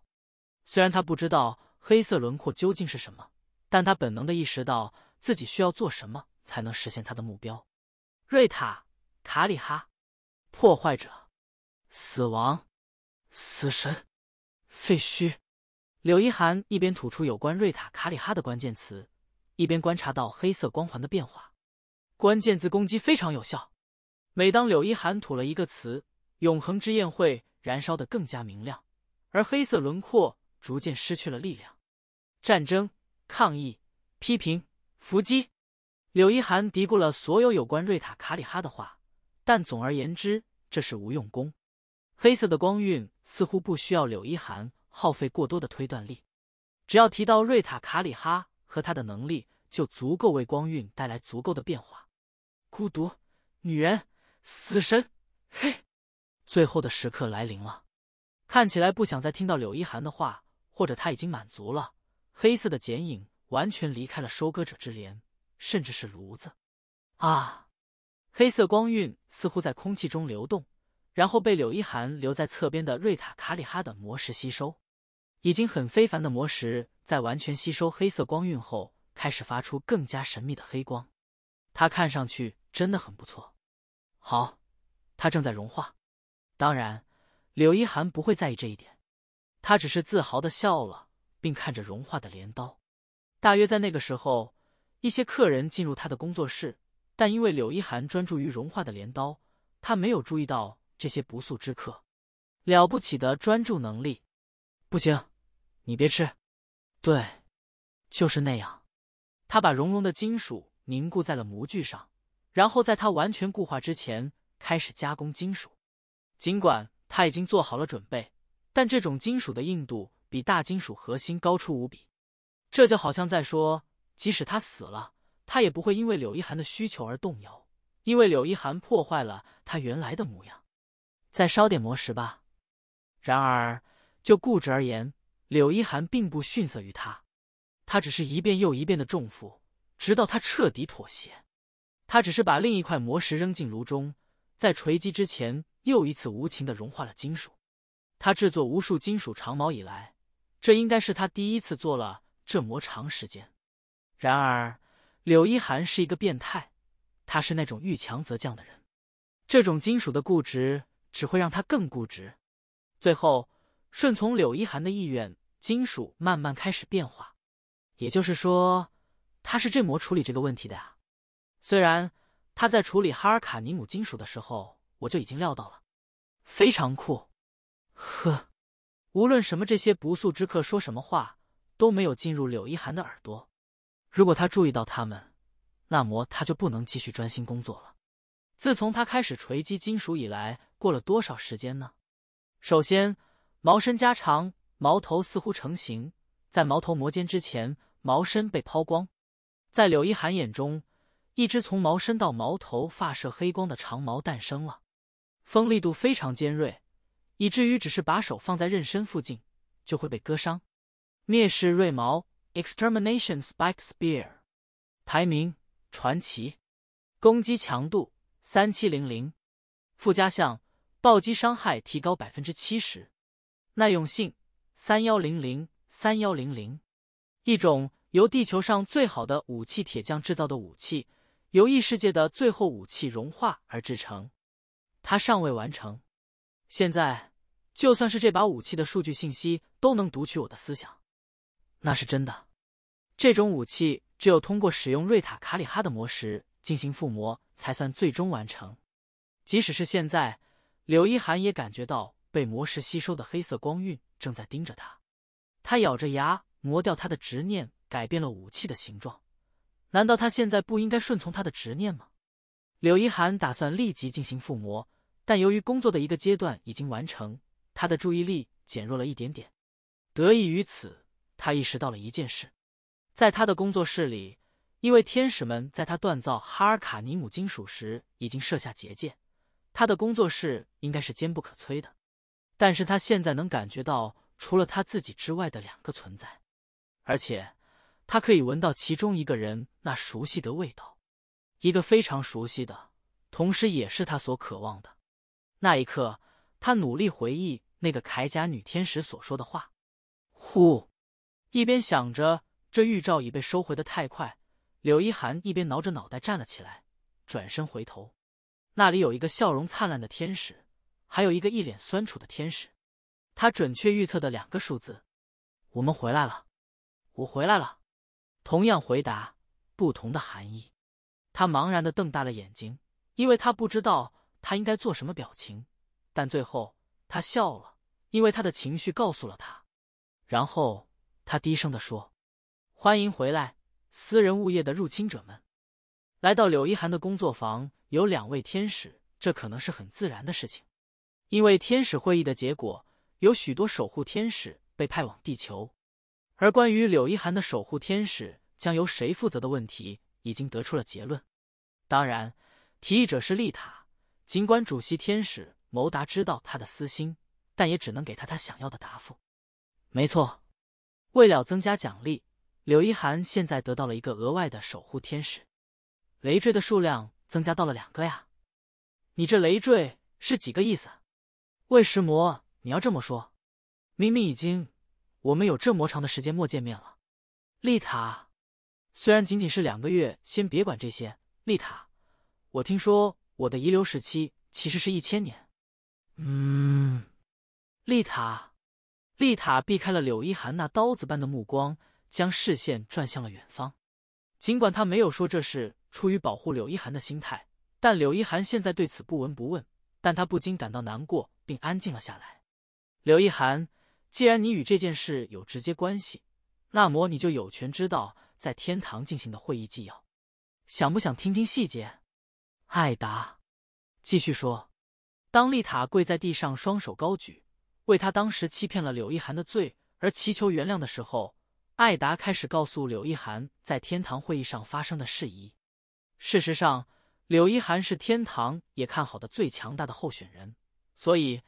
虽然他不知道黑色轮廓究竟是什么，但他本能的意识到自己需要做什么才能实现他的目标。瑞塔·卡里哈，破坏者，死亡，死神，废墟。柳一涵一边吐出有关瑞塔·卡里哈的关键词，一边观察到黑色光环的变化。关键字攻击非常有效。每当柳一涵吐了一个词，永恒之焰会燃烧的更加明亮，而黑色轮廓逐渐失去了力量。战争、抗议、批评、伏击，柳一涵嘀咕了所有有关瑞塔卡里哈的话，但总而言之，这是无用功。黑色的光晕似乎不需要柳一涵耗费过多的推断力，只要提到瑞塔卡里哈和他的能力，就足够为光晕带来足够的变化。孤独女人，死神，嘿，最后的时刻来临了。看起来不想再听到柳一涵的话，或者他已经满足了。黑色的剪影完全离开了收割者之镰，甚至是炉子。啊！黑色光晕似乎在空气中流动，然后被柳一涵留在侧边的瑞塔卡里哈的魔石吸收。已经很非凡的魔石，在完全吸收黑色光晕后，开始发出更加神秘的黑光。它看上去。真的很不错，好，他正在融化。当然，柳一涵不会在意这一点，他只是自豪的笑了，并看着融化的镰刀。大约在那个时候，一些客人进入他的工作室，但因为柳一涵专注于融化的镰刀，他没有注意到这些不速之客。了不起的专注能力，不行，你别吃。对，就是那样。他把熔融的金属凝固在了模具上。然后在它完全固化之前开始加工金属，尽管他已经做好了准备，但这种金属的硬度比大金属核心高出无比。这就好像在说，即使他死了，他也不会因为柳一涵的需求而动摇，因为柳一涵破坏了他原来的模样。再烧点魔石吧。然而就固执而言，柳一涵并不逊色于他，他只是一遍又一遍的重复，直到他彻底妥协。他只是把另一块魔石扔进炉中，在锤击之前又一次无情的融化了金属。他制作无数金属长矛以来，这应该是他第一次做了这么长时间。然而，柳一涵是一个变态，他是那种遇强则降的人。这种金属的固执只会让他更固执。最后，顺从柳一涵的意愿，金属慢慢开始变化。也就是说，他是这么处理这个问题的呀。虽然他在处理哈尔卡尼姆金属的时候，我就已经料到了，非常酷。呵，无论什么，这些不速之客说什么话都没有进入柳一涵的耳朵。如果他注意到他们，那么他就不能继续专心工作了。自从他开始锤击金属以来，过了多少时间呢？首先，毛身加长，毛头似乎成型。在毛头磨尖之前，毛身被抛光。在柳一涵眼中。一只从毛身到毛头发射黑光的长矛诞生了，锋利度非常尖锐，以至于只是把手放在刃身附近就会被割伤。灭世锐矛 （Extermination Spike Spear），排名传奇，攻击强度三七零零，附加项暴击伤害提高百分之七十，耐用性三幺零零三幺零零。一种由地球上最好的武器铁匠制造的武器。由异世界的最后武器融化而制成，它尚未完成。现在，就算是这把武器的数据信息都能读取我的思想，那是真的。这种武器只有通过使用瑞塔卡里哈的魔石进行附魔才算最终完成。即使是现在，柳一涵也感觉到被魔石吸收的黑色光晕正在盯着他。他咬着牙磨掉他的执念，改变了武器的形状。难道他现在不应该顺从他的执念吗？柳一涵打算立即进行附魔，但由于工作的一个阶段已经完成，他的注意力减弱了一点点。得益于此，他意识到了一件事：在他的工作室里，因为天使们在他锻造哈尔卡尼姆金属时已经设下结界，他的工作室应该是坚不可摧的。但是他现在能感觉到，除了他自己之外的两个存在，而且。他可以闻到其中一个人那熟悉的味道，一个非常熟悉的，同时也是他所渴望的。那一刻，他努力回忆那个铠甲女天使所说的话。呼，一边想着这预兆已被收回的太快，柳一寒一边挠着脑袋站了起来，转身回头。那里有一个笑容灿烂的天使，还有一个一脸酸楚的天使。他准确预测的两个数字，我们回来了，我回来了。同样回答，不同的含义。他茫然的瞪大了眼睛，因为他不知道他应该做什么表情。但最后他笑了，因为他的情绪告诉了他。然后他低声的说：“欢迎回来，私人物业的入侵者们。”来到柳一涵的工作房，有两位天使，这可能是很自然的事情，因为天使会议的结果，有许多守护天使被派往地球。而关于柳一涵的守护天使将由谁负责的问题已经得出了结论。当然，提议者是丽塔。尽管主席天使谋达知道他的私心，但也只能给他他想要的答复。没错，为了增加奖励，柳一涵现在得到了一个额外的守护天使，累赘的数量增加到了两个呀。你这累赘是几个意思？魏石魔，你要这么说，明明已经。我们有这么长的时间没见面了，丽塔。虽然仅仅是两个月，先别管这些，丽塔。我听说我的遗留时期其实是一千年。嗯，丽塔，丽塔避开了柳一涵那刀子般的目光，将视线转向了远方。尽管他没有说这是出于保护柳一涵的心态，但柳一涵现在对此不闻不问，但他不禁感到难过，并安静了下来。柳一涵。既然你与这件事有直接关系，那么你就有权知道在天堂进行的会议纪要。想不想听听细节？艾达，继续说。当丽塔跪在地上，双手高举，为她当时欺骗了柳一涵的罪而祈求原谅的时候，艾达开始告诉柳一涵在天堂会议上发生的事宜。事实上，柳一涵是天堂也看好的最强大的候选人，所以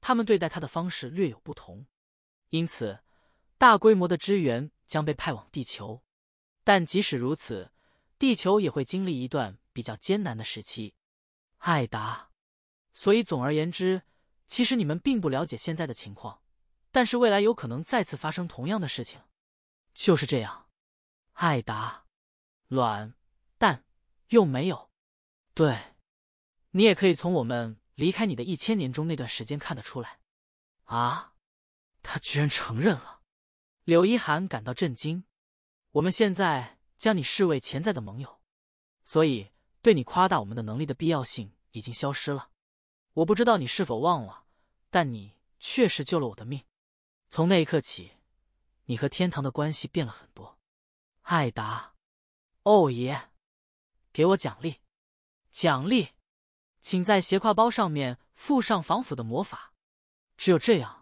他们对待他的方式略有不同。因此，大规模的支援将被派往地球，但即使如此，地球也会经历一段比较艰难的时期。艾达，所以总而言之，其实你们并不了解现在的情况，但是未来有可能再次发生同样的事情。就是这样，艾达，卵，蛋，又没有。对，你也可以从我们离开你的一千年中那段时间看得出来。啊。他居然承认了，柳一涵感到震惊。我们现在将你视为潜在的盟友，所以对你夸大我们的能力的必要性已经消失了。我不知道你是否忘了，但你确实救了我的命。从那一刻起，你和天堂的关系变了很多。艾达，哦耶！给我奖励，奖励，请在斜挎包上面附上防腐的魔法，只有这样。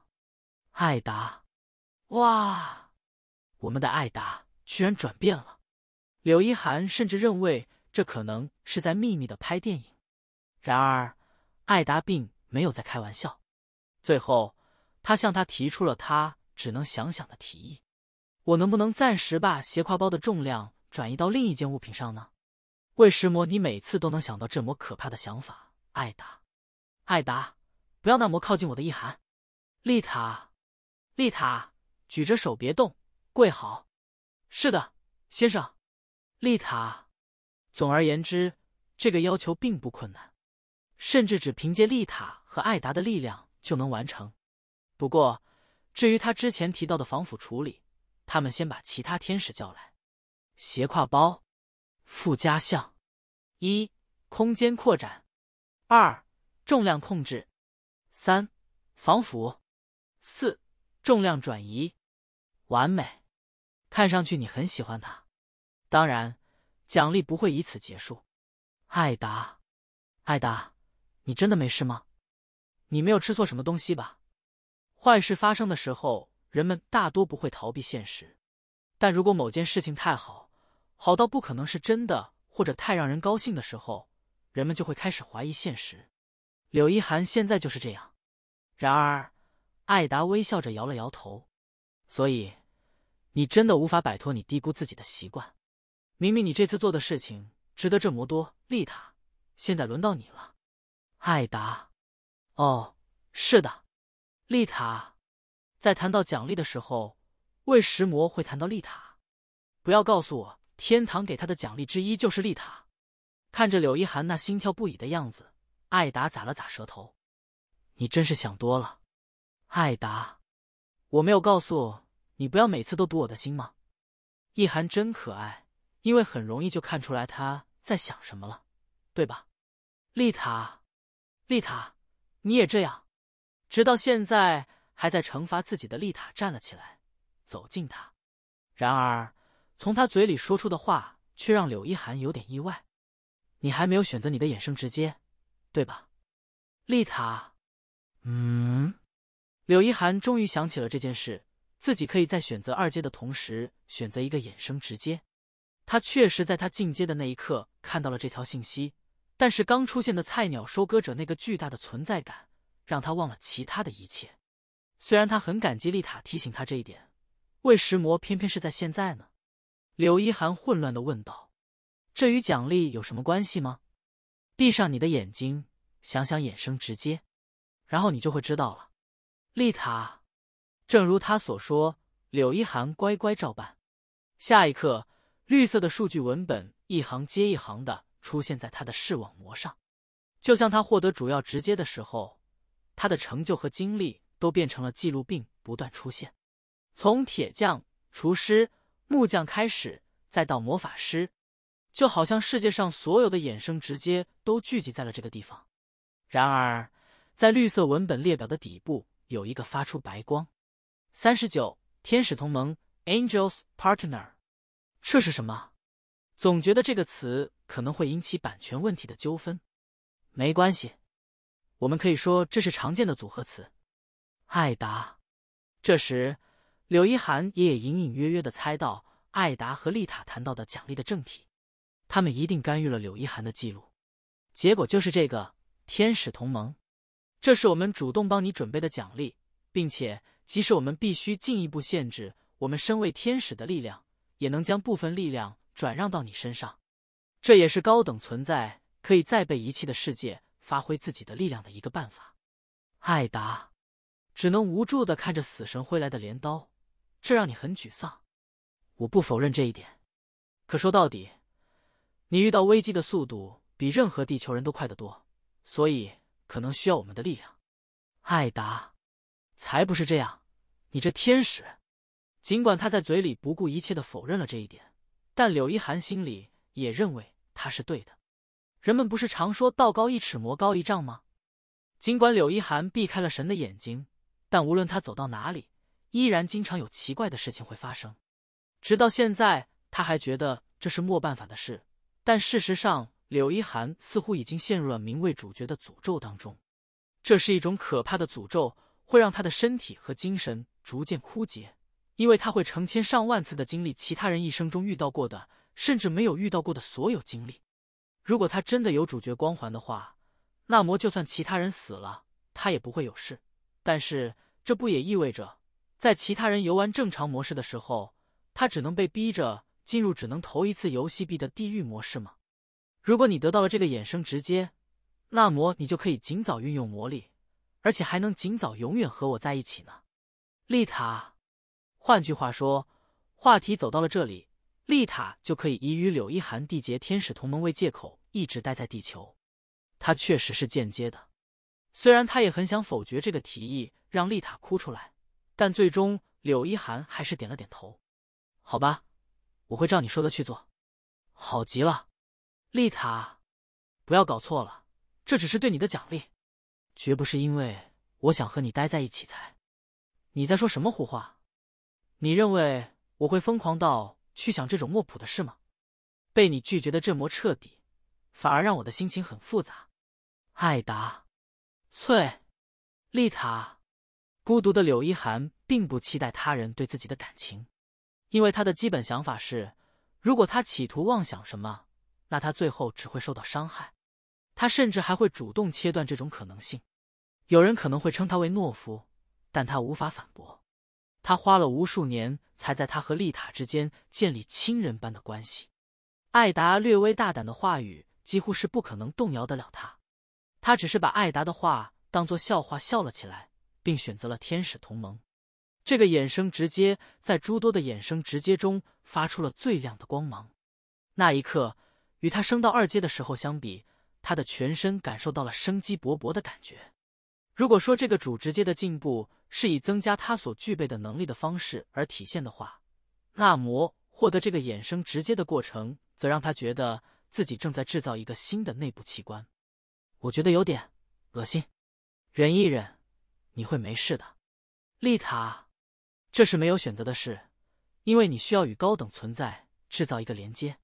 艾达，哇，我们的艾达居然转变了。柳一涵甚至认为这可能是在秘密的拍电影。然而，艾达并没有在开玩笑。最后，他向他提出了他只能想想的提议：“我能不能暂时把斜挎包的重量转移到另一件物品上呢？”为石魔，你每次都能想到这么可怕的想法，艾达，艾达，不要那么靠近我的意涵，丽塔。丽塔，举着手别动，跪好。是的，先生。丽塔。总而言之，这个要求并不困难，甚至只凭借丽塔和艾达的力量就能完成。不过，至于他之前提到的防腐处理，他们先把其他天使叫来。斜挎包，附加项：一、空间扩展；二、重量控制；三、防腐；四。重量转移，完美。看上去你很喜欢他。当然，奖励不会以此结束。艾达，艾达，你真的没事吗？你没有吃错什么东西吧？坏事发生的时候，人们大多不会逃避现实。但如果某件事情太好，好到不可能是真的，或者太让人高兴的时候，人们就会开始怀疑现实。柳一涵现在就是这样。然而。艾达微笑着摇了摇头，所以你真的无法摆脱你低估自己的习惯。明明你这次做的事情值得这么多，丽塔，现在轮到你了，艾达。哦，是的，丽塔，在谈到奖励的时候，为石魔会谈到丽塔。不要告诉我，天堂给他的奖励之一就是丽塔。看着柳一涵那心跳不已的样子，艾达咂了咂舌头，你真是想多了。艾达，我没有告诉你不要每次都读我的心吗？一涵真可爱，因为很容易就看出来他在想什么了，对吧？丽塔，丽塔，你也这样，直到现在还在惩罚自己的丽塔站了起来，走近他。然而，从他嘴里说出的话却让柳一涵有点意外。你还没有选择你的衍生直接，对吧？丽塔，嗯。柳一涵终于想起了这件事，自己可以在选择二阶的同时选择一个衍生直接。他确实在他进阶的那一刻看到了这条信息，但是刚出现的菜鸟收割者那个巨大的存在感让他忘了其他的一切。虽然他很感激丽塔提醒他这一点，为石魔偏偏是在现在呢？柳一涵混乱的问道：“这与奖励有什么关系吗？”闭上你的眼睛，想想衍生直接，然后你就会知道了。丽塔，正如他所说，柳一涵乖乖照办。下一刻，绿色的数据文本一行接一行的出现在他的视网膜上，就像他获得主要直接的时候，他的成就和经历都变成了记录，并不断出现。从铁匠、厨师、木匠开始，再到魔法师，就好像世界上所有的衍生直接都聚集在了这个地方。然而，在绿色文本列表的底部。有一个发出白光，三十九天使同盟 Angels Partner，这是什么？总觉得这个词可能会引起版权问题的纠纷。没关系，我们可以说这是常见的组合词。艾达，这时柳一涵也也隐隐约约的猜到艾达和丽塔谈到的奖励的正题，他们一定干预了柳一涵的记录，结果就是这个天使同盟。这是我们主动帮你准备的奖励，并且即使我们必须进一步限制我们身为天使的力量，也能将部分力量转让到你身上。这也是高等存在可以在被遗弃的世界发挥自己的力量的一个办法。艾达只能无助的看着死神挥来的镰刀，这让你很沮丧，我不否认这一点。可说到底，你遇到危机的速度比任何地球人都快得多，所以。可能需要我们的力量，艾达，才不是这样。你这天使，尽管他在嘴里不顾一切的否认了这一点，但柳一涵心里也认为他是对的。人们不是常说“道高一尺，魔高一丈”吗？尽管柳一涵避开了神的眼睛，但无论他走到哪里，依然经常有奇怪的事情会发生。直到现在，他还觉得这是没办法的事，但事实上……柳一涵似乎已经陷入了名为主角的诅咒当中，这是一种可怕的诅咒，会让他的身体和精神逐渐枯竭，因为他会成千上万次的经历其他人一生中遇到过的，甚至没有遇到过的所有经历。如果他真的有主角光环的话，那么就算其他人死了，他也不会有事。但是这不也意味着，在其他人游玩正常模式的时候，他只能被逼着进入只能投一次游戏币的地狱模式吗？如果你得到了这个衍生直接，那么你就可以尽早运用魔力，而且还能尽早永远和我在一起呢，丽塔。换句话说，话题走到了这里，丽塔就可以以与柳一涵缔结天使同盟为借口，一直待在地球。他确实是间接的，虽然他也很想否决这个提议，让丽塔哭出来，但最终柳一涵还是点了点头。好吧，我会照你说的去做，好极了。丽塔，不要搞错了，这只是对你的奖励，绝不是因为我想和你待在一起才。你在说什么胡话？你认为我会疯狂到去想这种莫普的事吗？被你拒绝的这么彻底，反而让我的心情很复杂。艾达，翠，丽塔，孤独的柳一涵并不期待他人对自己的感情，因为他的基本想法是，如果他企图妄想什么。那他最后只会受到伤害，他甚至还会主动切断这种可能性。有人可能会称他为懦夫，但他无法反驳。他花了无数年才在他和丽塔之间建立亲人般的关系。艾达略微大胆的话语几乎是不可能动摇得了他。他只是把艾达的话当做笑话笑了起来，并选择了天使同盟。这个衍生直接在诸多的衍生直接中发出了最亮的光芒。那一刻。与他升到二阶的时候相比，他的全身感受到了生机勃勃的感觉。如果说这个主直接的进步是以增加他所具备的能力的方式而体现的话，那魔获得这个衍生直接的过程，则让他觉得自己正在制造一个新的内部器官。我觉得有点恶心，忍一忍，你会没事的，丽塔。这是没有选择的事，因为你需要与高等存在制造一个连接。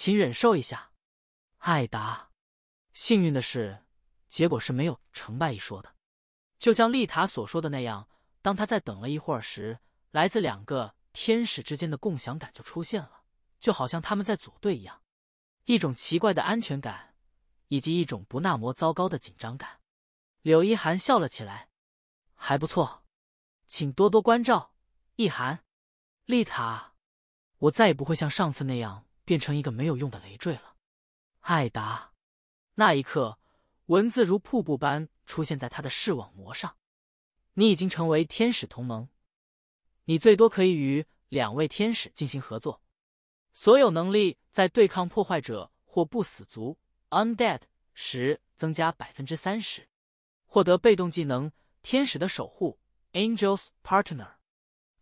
请忍受一下，艾达。幸运的是，结果是没有成败一说的，就像丽塔所说的那样。当他在等了一会儿时，来自两个天使之间的共享感就出现了，就好像他们在组队一样。一种奇怪的安全感，以及一种不那么糟糕的紧张感。柳一涵笑了起来，还不错，请多多关照。一涵，丽塔，我再也不会像上次那样。变成一个没有用的累赘了，艾达。那一刻，文字如瀑布般出现在他的视网膜上。你已经成为天使同盟，你最多可以与两位天使进行合作。所有能力在对抗破坏者或不死族 （Undead） 时增加百分之三十。获得被动技能“天使的守护 ”（Angels Partner），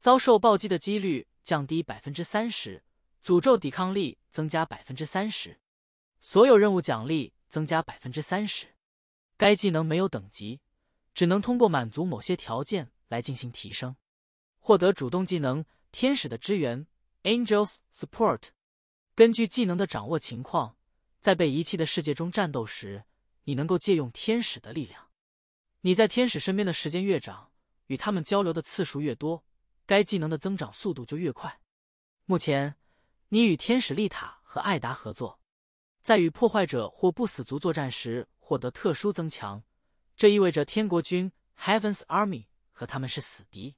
遭受暴击的几率降低百分之三十。诅咒抵抗力增加百分之三十，所有任务奖励增加百分之三十。该技能没有等级，只能通过满足某些条件来进行提升。获得主动技能“天使的支援 ”（Angels Support）。根据技能的掌握情况，在被遗弃的世界中战斗时，你能够借用天使的力量。你在天使身边的时间越长，与他们交流的次数越多，该技能的增长速度就越快。目前。你与天使丽塔和艾达合作，在与破坏者或不死族作战时获得特殊增强，这意味着天国军 （Heavens Army） 和他们是死敌。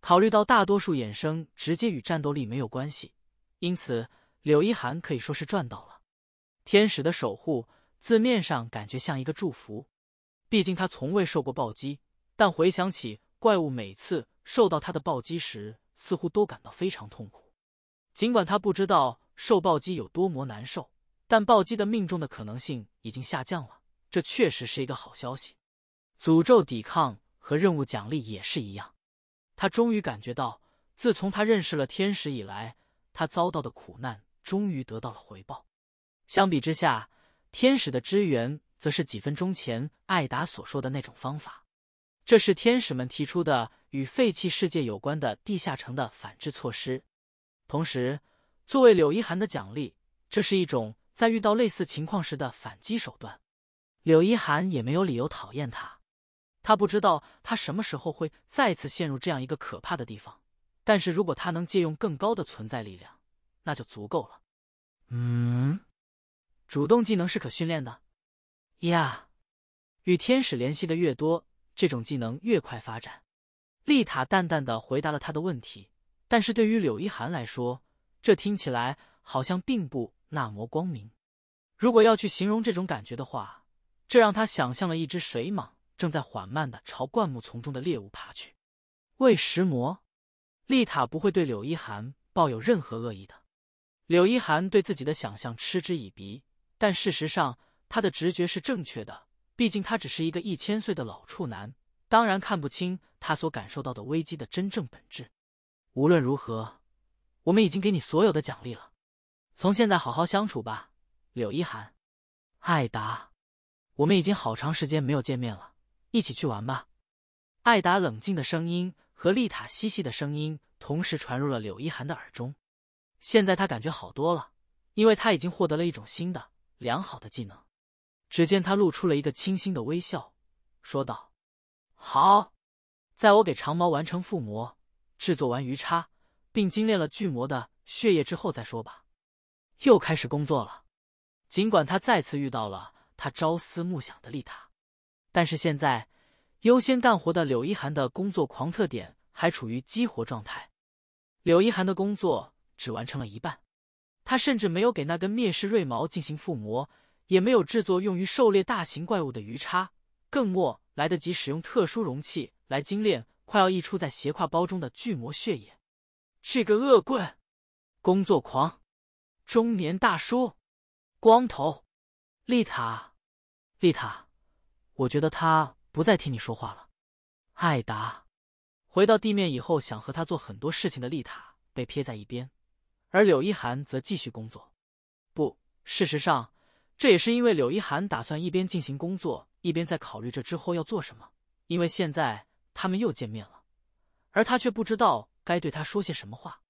考虑到大多数衍生直接与战斗力没有关系，因此柳一涵可以说是赚到了。天使的守护字面上感觉像一个祝福，毕竟他从未受过暴击，但回想起怪物每次受到他的暴击时，似乎都感到非常痛苦。尽管他不知道受暴击有多么难受，但暴击的命中的可能性已经下降了，这确实是一个好消息。诅咒抵抗和任务奖励也是一样。他终于感觉到，自从他认识了天使以来，他遭到的苦难终于得到了回报。相比之下，天使的支援则是几分钟前艾达所说的那种方法，这是天使们提出的与废弃世界有关的地下城的反制措施。同时，作为柳一涵的奖励，这是一种在遇到类似情况时的反击手段。柳一涵也没有理由讨厌他。他不知道他什么时候会再次陷入这样一个可怕的地方，但是如果他能借用更高的存在力量，那就足够了。嗯，主动技能是可训练的呀，与天使联系的越多，这种技能越快发展。丽塔淡淡的回答了他的问题。但是对于柳一涵来说，这听起来好像并不那么光明。如果要去形容这种感觉的话，这让他想象了一只水蟒正在缓慢的朝灌木丛中的猎物爬去。为食魔，丽塔不会对柳一涵抱有任何恶意的。柳一涵对自己的想象嗤之以鼻，但事实上，他的直觉是正确的。毕竟他只是一个一千岁的老处男，当然看不清他所感受到的危机的真正本质。无论如何，我们已经给你所有的奖励了。从现在好好相处吧，柳一涵。艾达，我们已经好长时间没有见面了，一起去玩吧。艾达冷静的声音和丽塔嬉戏的声音同时传入了柳一涵的耳中。现在他感觉好多了，因为他已经获得了一种新的良好的技能。只见他露出了一个清新的微笑，说道：“好，在我给长毛完成附魔。”制作完鱼叉，并精炼了巨魔的血液之后再说吧。又开始工作了。尽管他再次遇到了他朝思暮想的丽塔，但是现在优先干活的柳一涵的工作狂特点还处于激活状态。柳一涵的工作只完成了一半，他甚至没有给那根灭世锐矛进行附魔，也没有制作用于狩猎大型怪物的鱼叉，更莫来得及使用特殊容器来精炼。快要溢出在斜挎包中的巨魔血液。这个恶棍，工作狂，中年大叔，光头，丽塔，丽塔，我觉得他不再听你说话了。艾达，回到地面以后，想和他做很多事情的丽塔被撇在一边，而柳一涵则继续工作。不，事实上这也是因为柳一涵打算一边进行工作，一边在考虑着之后要做什么，因为现在。他们又见面了，而他却不知道该对他说些什么话。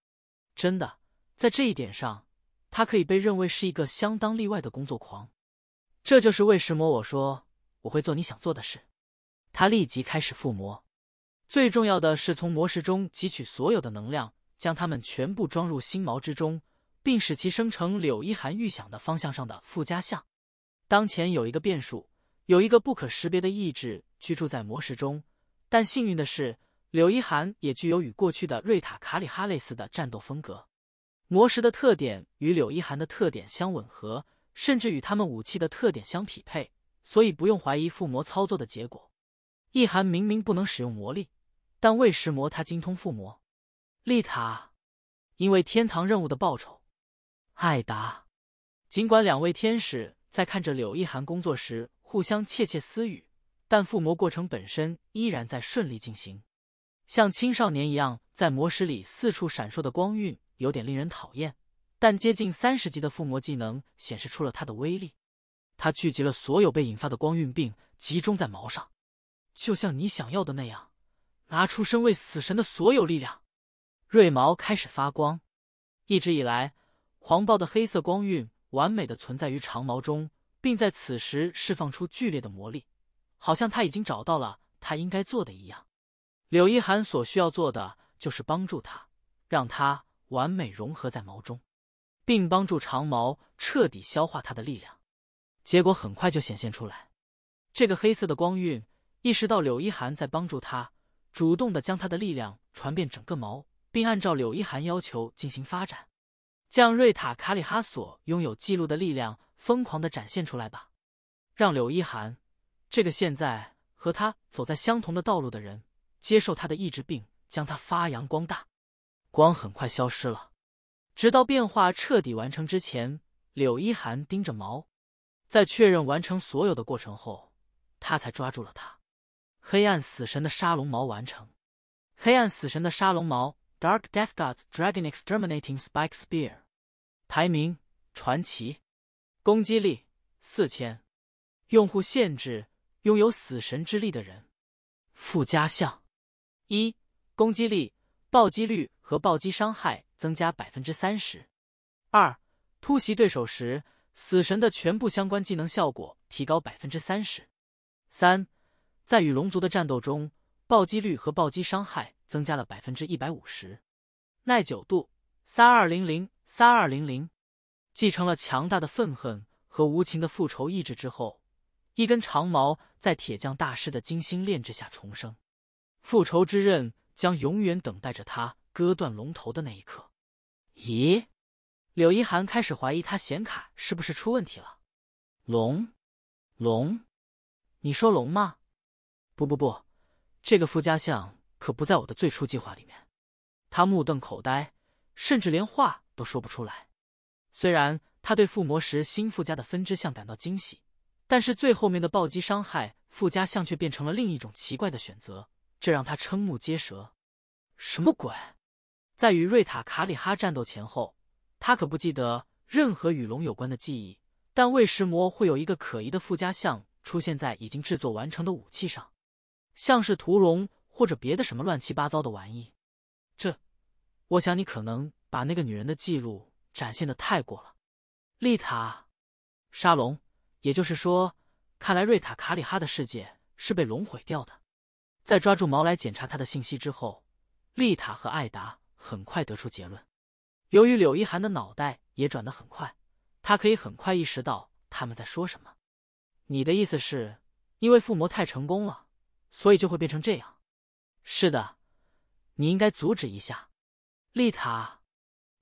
真的，在这一点上，他可以被认为是一个相当例外的工作狂。这就是为什魔我说我会做你想做的事。他立即开始附魔。最重要的是从魔石中汲取所有的能量，将它们全部装入心锚之中，并使其生成柳一寒预想的方向上的附加项。当前有一个变数，有一个不可识别的意志居住在魔石中。但幸运的是，柳一涵也具有与过去的瑞塔·卡里哈类似的战斗风格。魔石的特点与柳一涵的特点相吻合，甚至与他们武器的特点相匹配，所以不用怀疑附魔操作的结果。一涵明明不能使用魔力，但为石魔，他精通附魔。丽塔，因为天堂任务的报酬，艾达，尽管两位天使在看着柳一涵工作时互相窃窃私语。但附魔过程本身依然在顺利进行，像青少年一样在魔石里四处闪烁的光晕有点令人讨厌，但接近三十级的附魔技能显示出了它的威力。它聚集了所有被引发的光晕，并集中在毛上，就像你想要的那样。拿出身为死神的所有力量，锐毛开始发光。一直以来，黄暴的黑色光晕完美的存在于长矛中，并在此时释放出剧烈的魔力。好像他已经找到了他应该做的一样，柳一涵所需要做的就是帮助他，让他完美融合在毛中，并帮助长毛彻底消化他的力量。结果很快就显现出来，这个黑色的光晕意识到柳一涵在帮助他，主动的将他的力量传遍整个毛，并按照柳一涵要求进行发展，将瑞塔卡里哈所拥有记录的力量疯狂的展现出来吧，让柳一涵。这个现在和他走在相同的道路的人，接受他的意志，并将他发扬光大。光很快消失了，直到变化彻底完成之前，柳一涵盯着毛，在确认完成所有的过程后，他才抓住了他。黑暗死神的沙龙毛完成，黑暗死神的沙龙毛 （Dark Death God's Dragon Exterminating Spike Spear） 排名传奇，攻击力四千，用户限制。拥有死神之力的人，附加项：一、攻击力、暴击率和暴击伤害增加百分之三十二；突袭对手时，死神的全部相关技能效果提高百分之三十三；在与龙族的战斗中，暴击率和暴击伤害增加了百分之一百五十。耐久度：三二零零三二零零。继承了强大的愤恨和无情的复仇意志之后。一根长矛在铁匠大师的精心炼制下重生，复仇之刃将永远等待着他割断龙头的那一刻。咦？柳一涵开始怀疑他显卡是不是出问题了。龙，龙，你说龙吗？不不不，这个附加项可不在我的最初计划里面。他目瞪口呆，甚至连话都说不出来。虽然他对附魔时新附加的分支项感到惊喜。但是最后面的暴击伤害附加项却变成了另一种奇怪的选择，这让他瞠目结舌。什么鬼？在与瑞塔卡里哈战斗前后，他可不记得任何与龙有关的记忆。但为石魔会有一个可疑的附加项出现在已经制作完成的武器上，像是屠龙或者别的什么乱七八糟的玩意。这，我想你可能把那个女人的记录展现的太过了。丽塔，沙龙。也就是说，看来瑞塔卡里哈的世界是被龙毁掉的。在抓住毛来检查他的信息之后，丽塔和艾达很快得出结论。由于柳一涵的脑袋也转得很快，他可以很快意识到他们在说什么。你的意思是，因为附魔太成功了，所以就会变成这样？是的，你应该阻止一下，丽塔。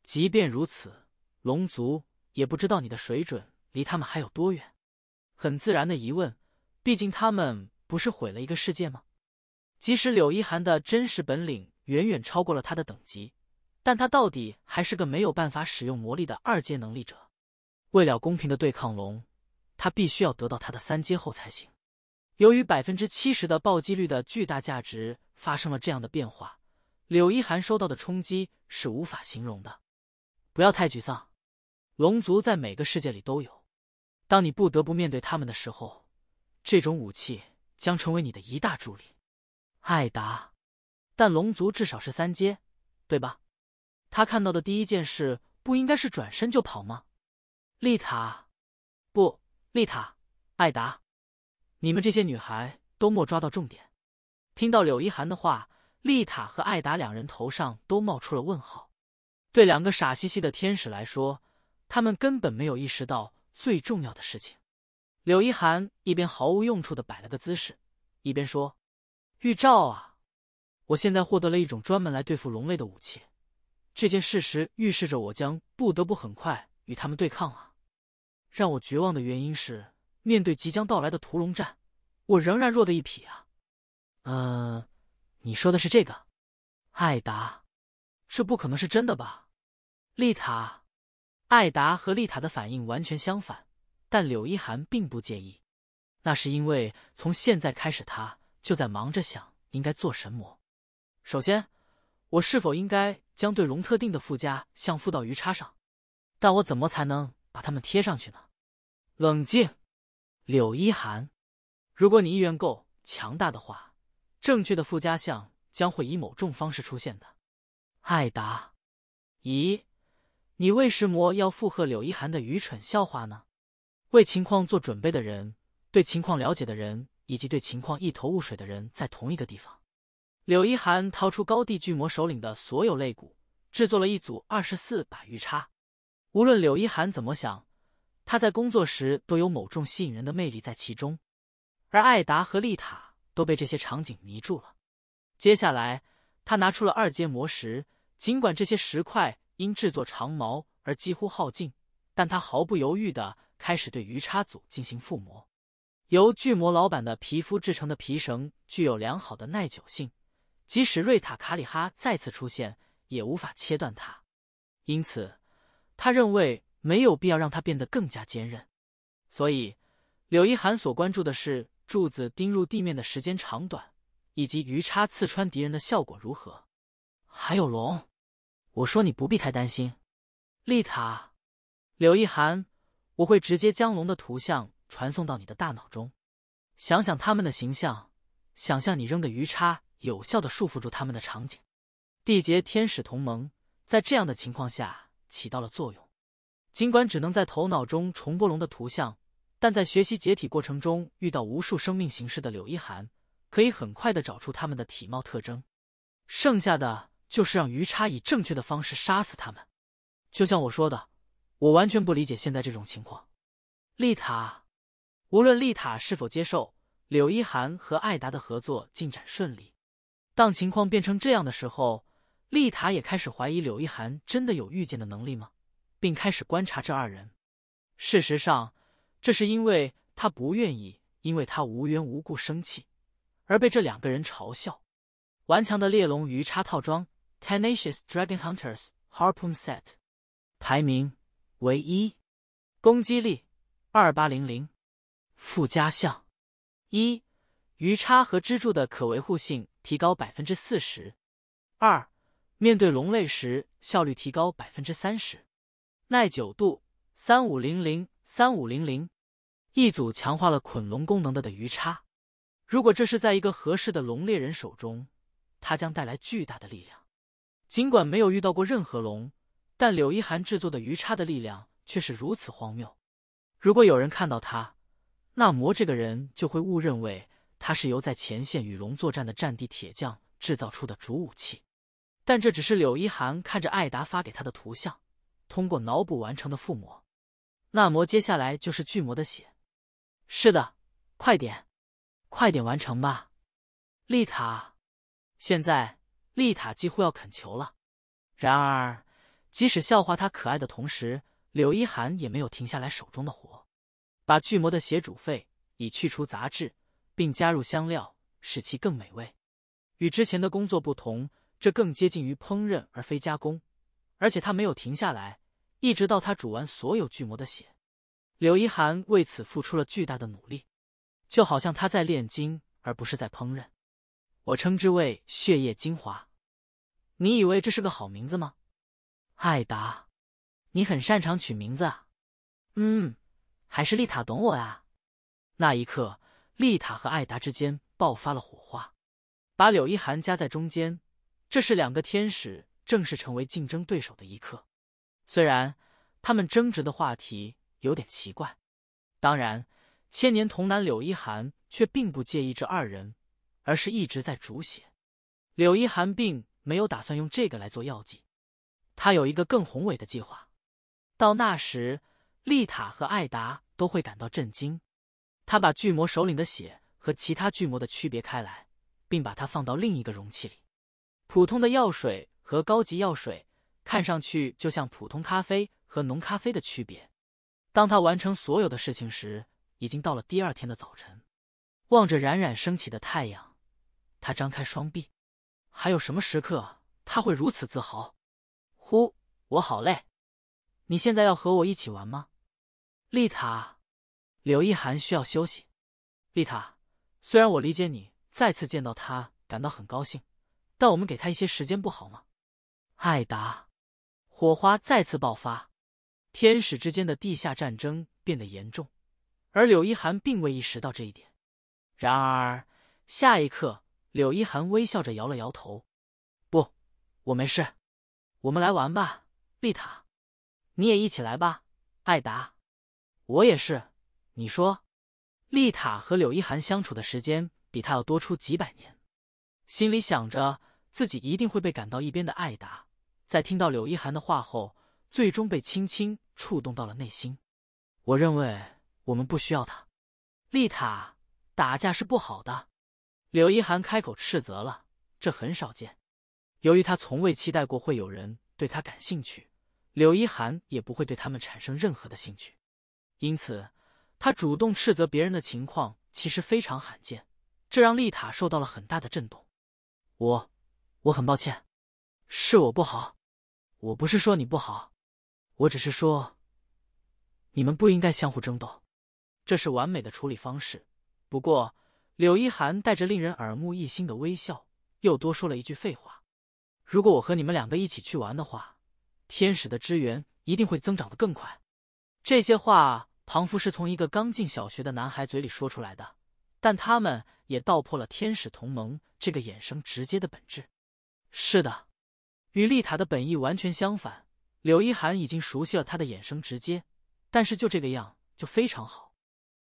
即便如此，龙族也不知道你的水准离他们还有多远。很自然的疑问，毕竟他们不是毁了一个世界吗？即使柳一涵的真实本领远远超过了他的等级，但他到底还是个没有办法使用魔力的二阶能力者。为了公平的对抗龙，他必须要得到他的三阶后才行。由于百分之七十的暴击率的巨大价值发生了这样的变化，柳一涵收到的冲击是无法形容的。不要太沮丧，龙族在每个世界里都有。当你不得不面对他们的时候，这种武器将成为你的一大助力，艾达。但龙族至少是三阶，对吧？他看到的第一件事不应该是转身就跑吗？丽塔，不，丽塔，艾达，你们这些女孩都莫抓到重点。听到柳一涵的话，丽塔和艾达两人头上都冒出了问号。对两个傻兮兮的天使来说，他们根本没有意识到。最重要的事情，柳一涵一边毫无用处的摆了个姿势，一边说：“玉照啊，我现在获得了一种专门来对付龙类的武器，这件事实预示着我将不得不很快与他们对抗啊。让我绝望的原因是，面对即将到来的屠龙战，我仍然弱的一匹啊。嗯，你说的是这个，艾达，这不可能是真的吧，丽塔。”艾达和丽塔的反应完全相反，但柳一涵并不介意，那是因为从现在开始，他就在忙着想应该做什么。首先，我是否应该将对龙特定的附加项附到鱼叉上？但我怎么才能把它们贴上去呢？冷静，柳一涵，如果你意愿够强大的话，正确的附加项将会以某种方式出现的。艾达，咦？你为什么要附和柳一涵的愚蠢笑话呢？为情况做准备的人、对情况了解的人以及对情况一头雾水的人在同一个地方。柳一涵掏出高地巨魔首领的所有肋骨，制作了一组二十四把鱼叉。无论柳一涵怎么想，他在工作时都有某种吸引人的魅力在其中。而艾达和丽塔都被这些场景迷住了。接下来，他拿出了二阶魔石，尽管这些石块。因制作长矛而几乎耗尽，但他毫不犹豫地开始对鱼叉组进行附魔。由巨魔老板的皮肤制成的皮绳具有良好的耐久性，即使瑞塔卡里哈再次出现也无法切断它。因此，他认为没有必要让它变得更加坚韧。所以，柳一涵所关注的是柱子钉入地面的时间长短，以及鱼叉刺穿敌人的效果如何，还有龙。我说你不必太担心，丽塔，柳一涵，我会直接将龙的图像传送到你的大脑中，想想他们的形象，想象你扔的鱼叉有效的束缚住他们的场景，缔结天使同盟，在这样的情况下起到了作用。尽管只能在头脑中重播龙的图像，但在学习解体过程中遇到无数生命形式的柳一涵，可以很快的找出他们的体貌特征，剩下的。就是让鱼叉以正确的方式杀死他们，就像我说的，我完全不理解现在这种情况。丽塔，无论丽塔是否接受，柳一涵和艾达的合作进展顺利。当情况变成这样的时候，丽塔也开始怀疑柳一涵真的有预见的能力吗？并开始观察这二人。事实上，这是因为他不愿意因为他无缘无故生气而被这两个人嘲笑。顽强的猎龙鱼叉套装。Tenacious Dragon Hunters Harpoon Set，排名为一，攻击力二八零零，附加项一，鱼叉和支柱的可维护性提高百分之四十二，面对龙类时效率提高百分之三十，耐久度三五零零三五零零，一组强化了捆龙功能的的鱼叉，如果这是在一个合适的龙猎人手中，它将带来巨大的力量。尽管没有遇到过任何龙，但柳一涵制作的鱼叉的力量却是如此荒谬。如果有人看到他，那魔这个人就会误认为他是由在前线与龙作战的战地铁匠制造出的主武器。但这只是柳一涵看着艾达发给他的图像，通过脑补完成的附魔。那魔接下来就是巨魔的血。是的，快点，快点完成吧，丽塔。现在。丽塔几乎要恳求了，然而，即使笑话她可爱的同时，柳一涵也没有停下来手中的活，把巨魔的血煮沸，以去除杂质，并加入香料，使其更美味。与之前的工作不同，这更接近于烹饪而非加工，而且他没有停下来，一直到他煮完所有巨魔的血。柳一涵为此付出了巨大的努力，就好像他在炼金，而不是在烹饪。我称之为血液精华，你以为这是个好名字吗？艾达，你很擅长取名字啊。嗯，还是丽塔懂我呀。那一刻，丽塔和艾达之间爆发了火花，把柳一涵夹在中间。这是两个天使正式成为竞争对手的一刻。虽然他们争执的话题有点奇怪，当然，千年童男柳一涵却并不介意这二人。而是一直在煮血，柳一寒并没有打算用这个来做药剂，他有一个更宏伟的计划。到那时，丽塔和艾达都会感到震惊。他把巨魔首领的血和其他巨魔的区别开来，并把它放到另一个容器里。普通的药水和高级药水看上去就像普通咖啡和浓咖啡的区别。当他完成所有的事情时，已经到了第二天的早晨。望着冉冉升起的太阳。他张开双臂，还有什么时刻他会如此自豪？呼，我好累。你现在要和我一起玩吗，丽塔？柳一涵需要休息。丽塔，虽然我理解你再次见到他感到很高兴，但我们给他一些时间不好吗？艾达，火花再次爆发，天使之间的地下战争变得严重，而柳一涵并未意识到这一点。然而下一刻。柳一涵微笑着摇了摇头，“不，我没事。我们来玩吧，丽塔，你也一起来吧，艾达，我也是。你说。”丽塔和柳一涵相处的时间比她要多出几百年，心里想着自己一定会被赶到一边的艾达，在听到柳一涵的话后，最终被轻轻触动到了内心。我认为我们不需要他。丽塔打架是不好的。柳一涵开口斥责了，这很少见。由于他从未期待过会有人对他感兴趣，柳一涵也不会对他们产生任何的兴趣。因此，他主动斥责别人的情况其实非常罕见，这让丽塔受到了很大的震动。我，我很抱歉，是我不好。我不是说你不好，我只是说，你们不应该相互争斗，这是完美的处理方式。不过。柳一涵带着令人耳目一新的微笑，又多说了一句废话：“如果我和你们两个一起去玩的话，天使的支援一定会增长的更快。”这些话庞福是从一个刚进小学的男孩嘴里说出来的，但他们也道破了天使同盟这个衍生直接的本质。是的，与丽塔的本意完全相反。柳一涵已经熟悉了他的衍生直接，但是就这个样就非常好。